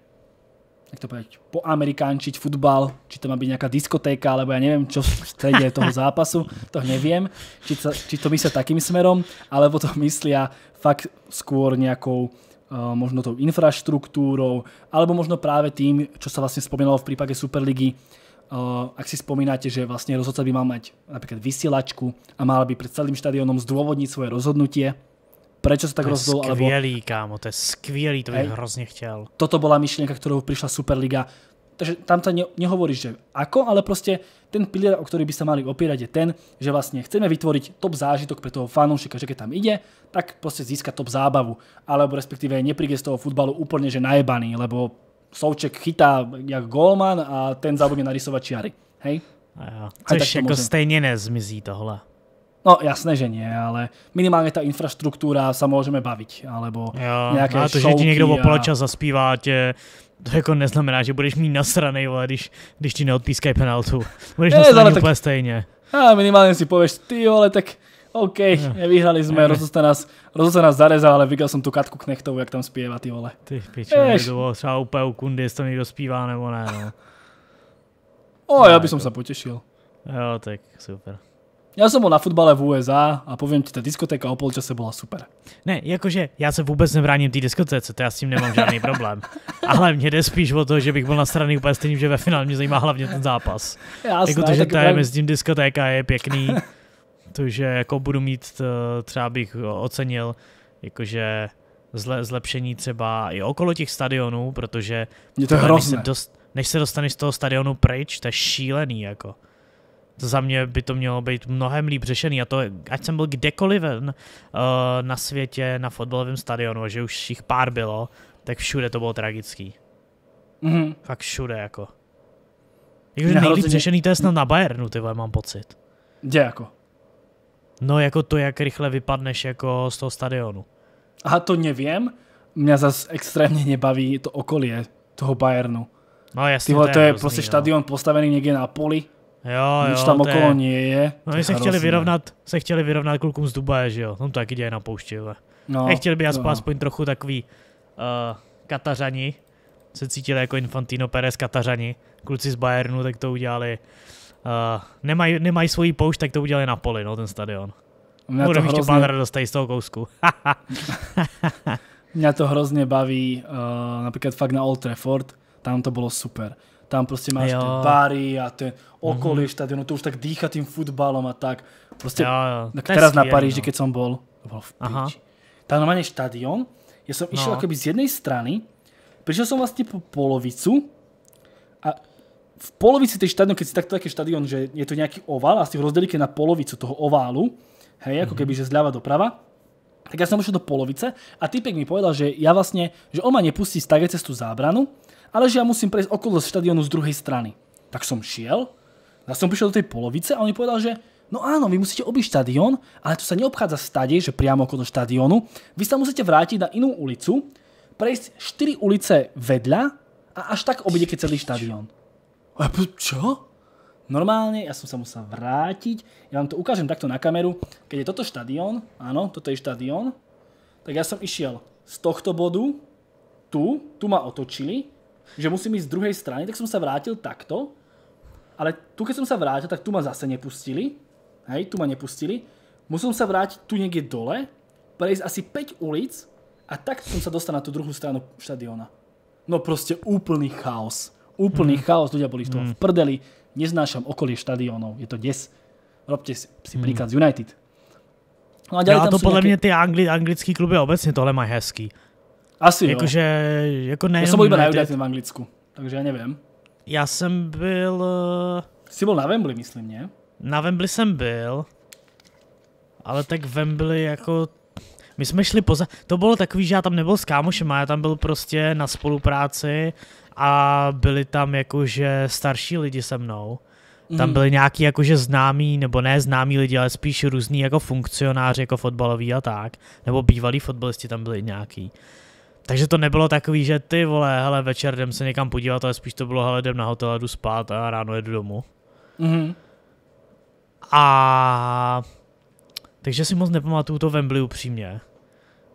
jak to povedať, poamerikánčiť futbal, či to má byť nejaká diskotéka, alebo ja neviem, čo v strede toho zápasu, to neviem, či, to, či to myslia takým smerom, alebo to myslia fakt skôr nejakou eh, možno tou infraštruktúrou, alebo možno práve tým, čo sa vlastne spomínalo v prípade Superligy, Eh, ak si spomínate, že vlastne rozhodca by mal mať napríklad vysielačku a mal by pred celým štadiónom zdôvodniť svoje rozhodnutie, prečo sa tak rozhodol. To je skvělý, alebo... kámo, to je skvielý, to by hrozne hrozně chtěl. Toto bola myšlienka, ktorou prišla Superliga. Takže tam sa nehovoríš, že ako, ale proste ten pilier, o ktorý by sa mali opierať, je ten, že vlastne chceme vytvoriť top zážitok pre toho fanúšika, že keď tam ide, tak proste získa top zábavu. Alebo respektíve nepríde z toho futbalu úplne, že najebaný, lebo Souček chytá jak golman a ten zabudne narysovat čiary. Hej? Jo, což jako může... stejně nezmizí tohle. No jasné, že nie, ale minimálně ta infrastruktura se můžeme bavit, alebo jo, nějaké a to, že ti někdo a... opoločas zaspívá tě, to jako neznamená, že budeš mít nasranej, vole, když, když ti neodpískají penaltu. Budeš nasranej úplně tak... stejně. A minimálně si pověš, ty ale tak OK, nevyhrali sme, eh. rozhodne nás, rozhodne nás zarezal, ale videl som tu Katku Knechtovú, jak tam spieva, ty vole. Ty pičo, eh, to třeba úplně u Kundy, jestli to někdo zpívá nebo ne, no. O, já bych som sa potešil. Jo, tak super. Já jsem byl na fotbale v USA a povím ti, ta diskotéka o polčase byla super. Ne, jakože já se vůbec nebráním té diskotéce, to já s tím nemám žádný problém. Ale mě jde spíš o to, že bych byl na straně úplně stejný, že ve finále mě zajímá hlavně ten zápas. Jasné, jako to, že tady mezi tím diskotéka je pěkný. to, že jako budu mít, eh, třeba bych ocenil, jakože zle, zlepšení třeba i okolo těch stadionů, protože Je to než, se dost, než se dostaneš z toho stadionu pryč, to je šílený jako. To za mě by to mělo být mnohem líp řešený a to, ať jsem byl kdekoliv ven, uh, na světě, na fotbalovém stadionu, že už jich pár bylo, tak všude to bylo tragický. Mm-hmm. Fakt všude jako. Jakože nejlíp řešený to je snad na Bayernu, ty vole, mám pocit. Kde jako? No jako to, jak rychle vypadneš jako z toho stadionu. A to nevím. Mě zase extrémně nebaví to okolí toho Bayernu. No jasně, Tyhle, to to, to je, různý, prostě no. stadion postavený někde na poli. Jo, Nič jo, tam okolo je... nie je. No oni se chtěli vyrovnat, se chtěli vyrovnat klukům z Dubaje, že jo. Tam to no, taky děje na poušti, ale. No, chtěli by aspoň, no. aspoň trochu takový uh, katařani. Se cítili jako Infantino Perez katařani. Kluci z Bayernu tak to udělali nemají, eh, nemají svoji poušť, tak to udělali na poli, no, ten stadion. to mít hrozně... radost z toho kousku. Mě to hrozně baví, uh, například fakt na Old Trafford, tam to bylo super. Tam prostě máš jo. ty bary a ten mhm. okolí mm-hmm. štadionu, to už tak dýchá tím futbalom a tak. Prostě, jo, jo. Tak teraz na Paríži, no. když jsem byl, to bylo v piči. Tam normálne štadión, ja som no. z jednej strany, prišiel som vlastne po polovicu a v polovici tej štadion, keď si takto taký štadion, že je to nejaký oval a si ho rozdelíte na polovicu toho oválu, hej, ako mhm. keby, že zľava doprava, tak ja som došiel do polovice a typek mi povedal, že ja vlastne, že on ma nepustí stať cez tú zábranu, ale že ja musím prejsť okolo štadionu z druhej strany. Tak som šiel, ja som prišiel do tej polovice a on mi povedal, že No áno, vy musíte obiť štadión, ale to sa neobchádza stade, že priamo okolo štadiónu. Vy sa musíte vrátiť na inú ulicu, prejsť 4 ulice vedľa a až tak obiť celý štadión. A já, čo? Normálne, ja som sa musel vrátiť. Ja vám to ukážem takto na kameru. Keď je toto štadión, áno, toto je štadión, tak ja som išiel z tohto bodu, tu, tu ma otočili, že musím ísť z druhej strany, tak som sa vrátil takto, ale tu keď som sa vrátil, tak tu ma zase nepustili, hej, tu ma nepustili, musel som sa vrátiť tu niekde dole, prejsť asi 5 ulic a tak som sa dostal na tú druhú stranu štadióna. No proste úplný chaos. Úplný mm. chaos, ľudia boli z toho mm. v prdeli, neznášam okolie štadionov, je to des. Robte si, si mm. príklad z United. No a, no ďalej, ja, tam to podľa nejaké... mňa ty angli, anglické kluby obecně tohle mají hezký. Asi jo. jako ne, ja som byl iba na United v Anglicku, takže já nevím. Já jsem byl... Eh, si bol na Wembley, myslím, nie? Na Wembley jsem byl, ale tak Wembley jako... My jsme šli poza... To bylo takový, že já tam nebyl s kámošem, já tam byl prostě na spolupráci a byli tam jakože starší lidi se mnou. Tam mhm. byli nějaký jakože známí, nebo ne známí lidi, ale spíš různý jako funkcionáři, jako fotbaloví a tak. Nebo bývalí fotbalisti tam byli nějaký. Takže to nebylo takový, že ty vole, hele, večer jdem se někam podívat, ale spíš to bylo, hele, jdem na hotel, jdu spát a ráno jedu domů. Mm-hmm. A takže si moc nepamatuju to Wembley upřímně.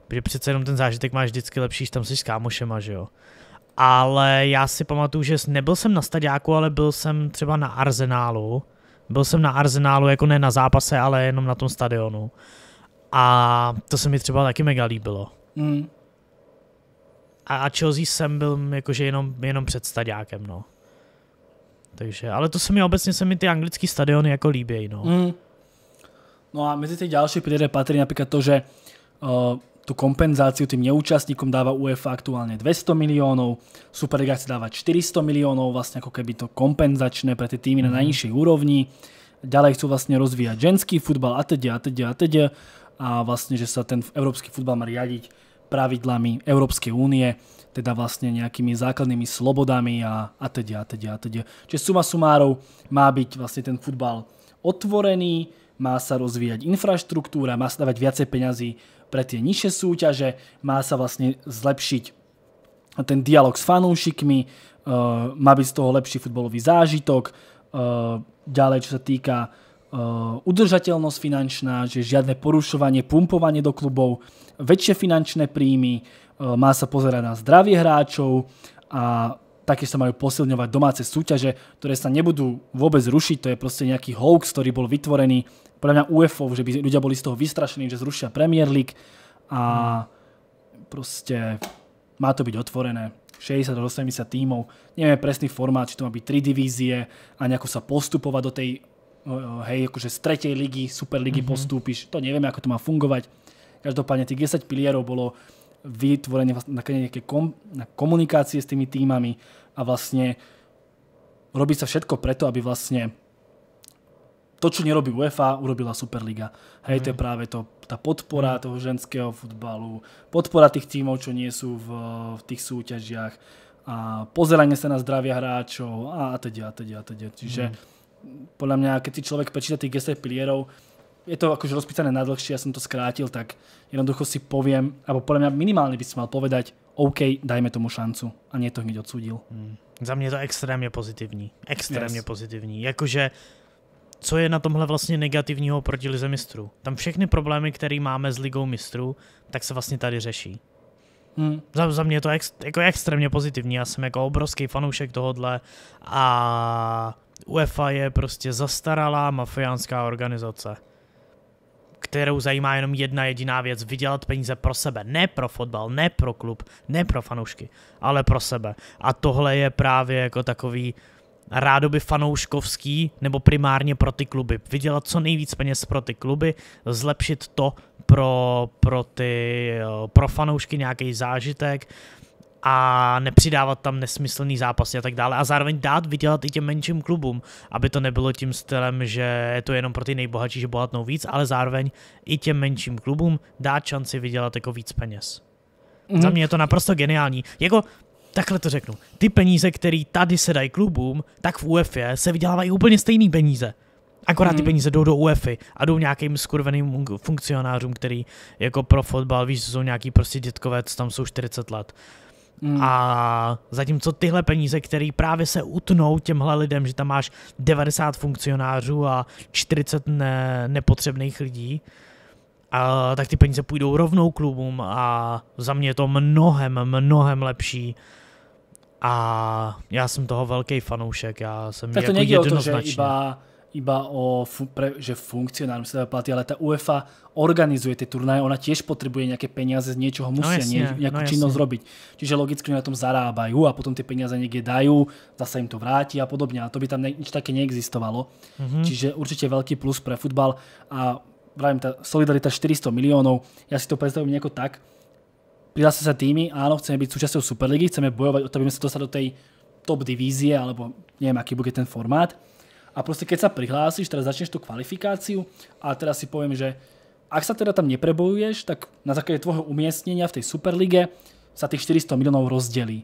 Protože přece jenom ten zážitek máš vždycky lepší, když tam jsi s kámošema, že jo ale já si pamatuju, že nebyl jsem na staďáku, ale byl jsem třeba na Arzenálu. Byl jsem na Arzenálu, jako ne na zápase, ale jenom na tom stadionu. A to se mi třeba taky mega líbilo. Mm. A, a Chelsea jsem byl jakože jenom, jenom před stadiákem, no. Takže, ale to se mi obecně se mi ty anglické stadiony jako líbí, no. Mm. No a mezi ty další príde patří například to, že uh, tú kompenzáciu tým neúčastníkom dáva UEFA aktuálne 200 miliónov, Superliga chce dávať 400 miliónov, vlastne ako keby to kompenzačné pre tie týmy na mhm. najnižšej úrovni. Ďalej chcú vlastne rozvíjať ženský futbal a teda, a teda, a teda. A vlastne, že sa ten európsky futbal má riadiť pravidlami Európskej únie, teda vlastne nejakými základnými slobodami a, a teda, a teda, a teda. Čiže suma sumárov má byť vlastne ten futbal otvorený, má sa rozvíjať infraštruktúra, má sa dávať viacej peňazí pre tie nižšie súťaže, má sa vlastne zlepšiť ten dialog s fanúšikmi, e, má byť z toho lepší futbolový zážitok, e, ďalej čo sa týka e, udržateľnosť finančná, že žiadne porušovanie, pumpovanie do klubov, väčšie finančné príjmy, má sa pozerať na zdravie hráčov a takisto majú posilňovať domáce súťaže, ktoré sa nebudú vôbec rušiť, to je proste nejaký hoax, ktorý bol vytvorený, podľa mňa UFO, že by ľudia boli z toho vystrašení, že zrušia Premier League a proste má to byť otvorené. 60 do 80 tímov, Neviem presný formát, či to má byť 3 divízie a nejako sa postupovať do tej hej, akože z tretej ligy, Superligy mm-hmm. postúpiš, to nevieme, ako to má fungovať. Každopádne tých 10 pilierov bolo vytvorenie vlastne nejaké kom, komunikácie s tými týmami a vlastne robí sa všetko preto, aby vlastne to, čo nerobí UEFA, urobila Superliga. Hej, mm. to je mhm. práve to, tá podpora mhm. toho ženského futbalu, podpora tých tímov, čo nie sú v, v tých súťažiach a pozeranie sa na zdravia hráčov a teď a teď a teď. Čiže mm. podľa mňa, keď si človek prečíta tých 10 pilierov, je to akože rozpísané na dlhšie, ja som to skrátil, tak jednoducho si poviem, alebo podľa mňa minimálne by som mal povedať, OK, dajme tomu šancu a nie to hneď odsúdil. Hmm. Za mě to extrémně pozitivní. Extrémně yes. pozitivní. Jakože co je na tomhle vlastně negativního proti lize mistrů? Tam všechny problémy, které máme s ligou mistrů, tak se vlastně tady řeší. Hmm. Za, za mě je to ex, jako extrémně pozitivní. Já jsem jako obrovský fanoušek tohodle a UEFA je prostě zastaralá mafiánská organizace kterou zajímá jenom jedna jediná věc, vydělat peníze pro sebe, ne pro fotbal, ne pro klub, ne pro fanoušky, ale pro sebe. A tohle je právě jako takový rádoby fanouškovský, nebo primárně pro ty kluby. Vydělat co nejvíc peněz pro ty kluby, zlepšit to pro, pro, ty, eh, pro fanoušky nějaký zážitek, a nepřidávat tam nesmyslný zápasy a tak dále a zároveň dát vydělat i těm menším klubům, aby to nebylo tím stylem, že je to jenom pro ty nejbohatší, že bohatnou víc, ale zároveň i těm menším klubům dát šanci vydělat jako víc peněz. Mm. Za mě je to naprosto geniální. Jako, takhle to řeknu, ty peníze, které tady se dají klubům, tak v UEFA se vydělávají úplně stejný peníze. Akorát mm. ty mhm. peníze jdou do UEFA a jdou nějakým skurveným funkcionářům, který jako pro fotbal, víš, jsou nějaký prostě dětkové, co tam jsou 40 let. Mm. A zatímco tyhle peníze, které právě se utnou těmhle lidem, že tam máš 90 funkcionářů a 40 ne, nepotřebných lidí, a, tak ty peníze půjdou rovnou klubům a za mě je to mnohem, mnohem lepší. A já jsem toho velký fanoušek, já jsem tak to jako jednoznačný. To, že iba iba o pre, že funkcionárom sa platí, ale tá UEFA organizuje tie turnaje, ona tiež potrebuje nejaké peniaze z niečoho, no musia no jasne, nie, nejakú no činnosť robiť. Čiže logicky na tom zarábajú a potom tie peniaze niekde dajú, zase im to vráti a podobne. A to by tam ne, nič také neexistovalo. Mm -hmm. Čiže určite veľký plus pre futbal a vravím, tá solidarita 400 miliónov, ja si to predstavujem nejako tak, prihlásia sa týmy, áno, chceme byť súčasťou Superligy, chceme bojovať o to, aby sme sa dostali do tej top divízie, alebo neviem, aký bude ten formát. A proste keď sa prihlásíš, teraz začneš tú kvalifikáciu a teraz si poviem, že ak sa teda tam neprebojuješ, tak na základe tvojho umiestnenia v tej Superlige sa tých 400 miliónov rozdelí.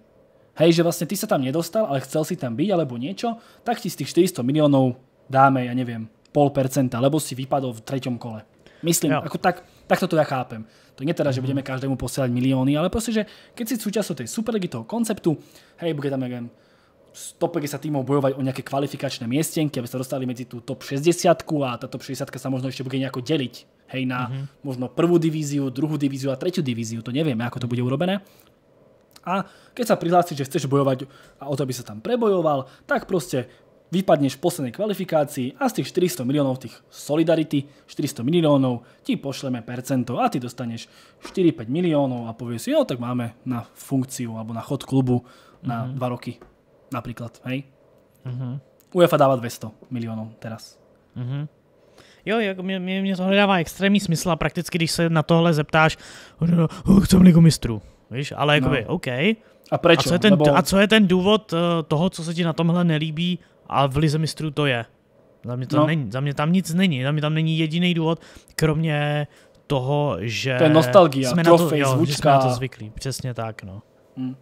Hej, že vlastne ty sa tam nedostal, ale chcel si tam byť alebo niečo, tak ti z tých 400 miliónov dáme, ja neviem, pol percenta, lebo si vypadol v treťom kole. Myslím, ako tak, takto to ja chápem. To nie teda, že mhm. budeme každému posielať milióny, ale proste, že keď si súčasťou tej Superligy, toho konceptu, hej, bude tam, neviem, 150 tímov bojovať o nejaké kvalifikačné miestenky, aby sa dostali medzi tú top 60 a tá top 60 sa možno ešte bude nejako deliť. Hej, na mm-hmm. možno prvú divíziu, druhú divíziu a tretiu divíziu. To nevieme, ako to bude urobené. A keď sa prihlásiš, že chceš bojovať a o to aby sa tam prebojoval, tak proste vypadneš v poslednej kvalifikácii a z tých 400 miliónov tých Solidarity, 400 miliónov ti pošleme percento a ty dostaneš 4-5 miliónov a povieš si, jo, tak máme na funkciu alebo na chod klubu na mm-hmm. 2 roky napríklad, hej? Uh-huh. UEFA dáva 200 miliónov teraz. Uh-huh. Jo, jako mě, mě, mě tohle extrémní smysl a prakticky, když se na tohle zeptáš, oh, chcem ligu mistrů, víš, ale jakoby, no. OK. A, prečo? a, co je ten, Nebo... a co je ten důvod eh, toho, co se ti na tomhle nelíbí a v lize mistrů to je? Za mě, to no. není, za mě tam nic není, za mě tam není jediný důvod, kromě toho, že to je nostalgia, jsme, na to, jo, zvučka. že jsme na to zvyklí. Přesně tak, no. Mm.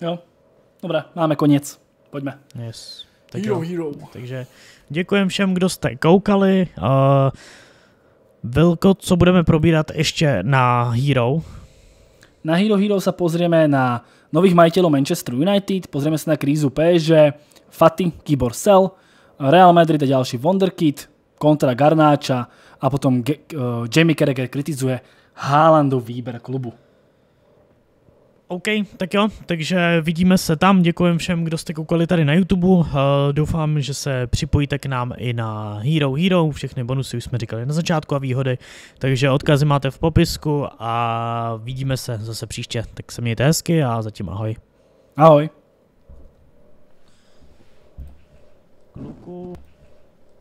Jo, Dobré, máme konec. Pojďme. Yes. Tak hero, jo. hero. Takže děkujem všem, kdo jste koukali. Uh, eh, Velko, co budeme probírat ještě na Hero? Na Hero Hero se pozrieme na nových majitelů Manchester United, pozrieme se na krízu PSG, Faty, Kibor Sel, Real Madrid a další Wonderkid, kontra Garnáča a potom eh, Jamie Carragher kritizuje Haalandu výber klubu. OK, tak jo, takže vidíme se tam. Děkujem všem, kdo jste koukali tady na YouTube. Uh, doufám, že se připojíte k nám i na Hero Hero. Všechny bonusy už jsme říkali na začátku a výhody. Takže odkazy máte v popisku a vidíme se zase příště. Tak se mějte hezky a zatím ahoj. Ahoj. Kluku,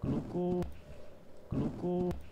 kluku, kluku.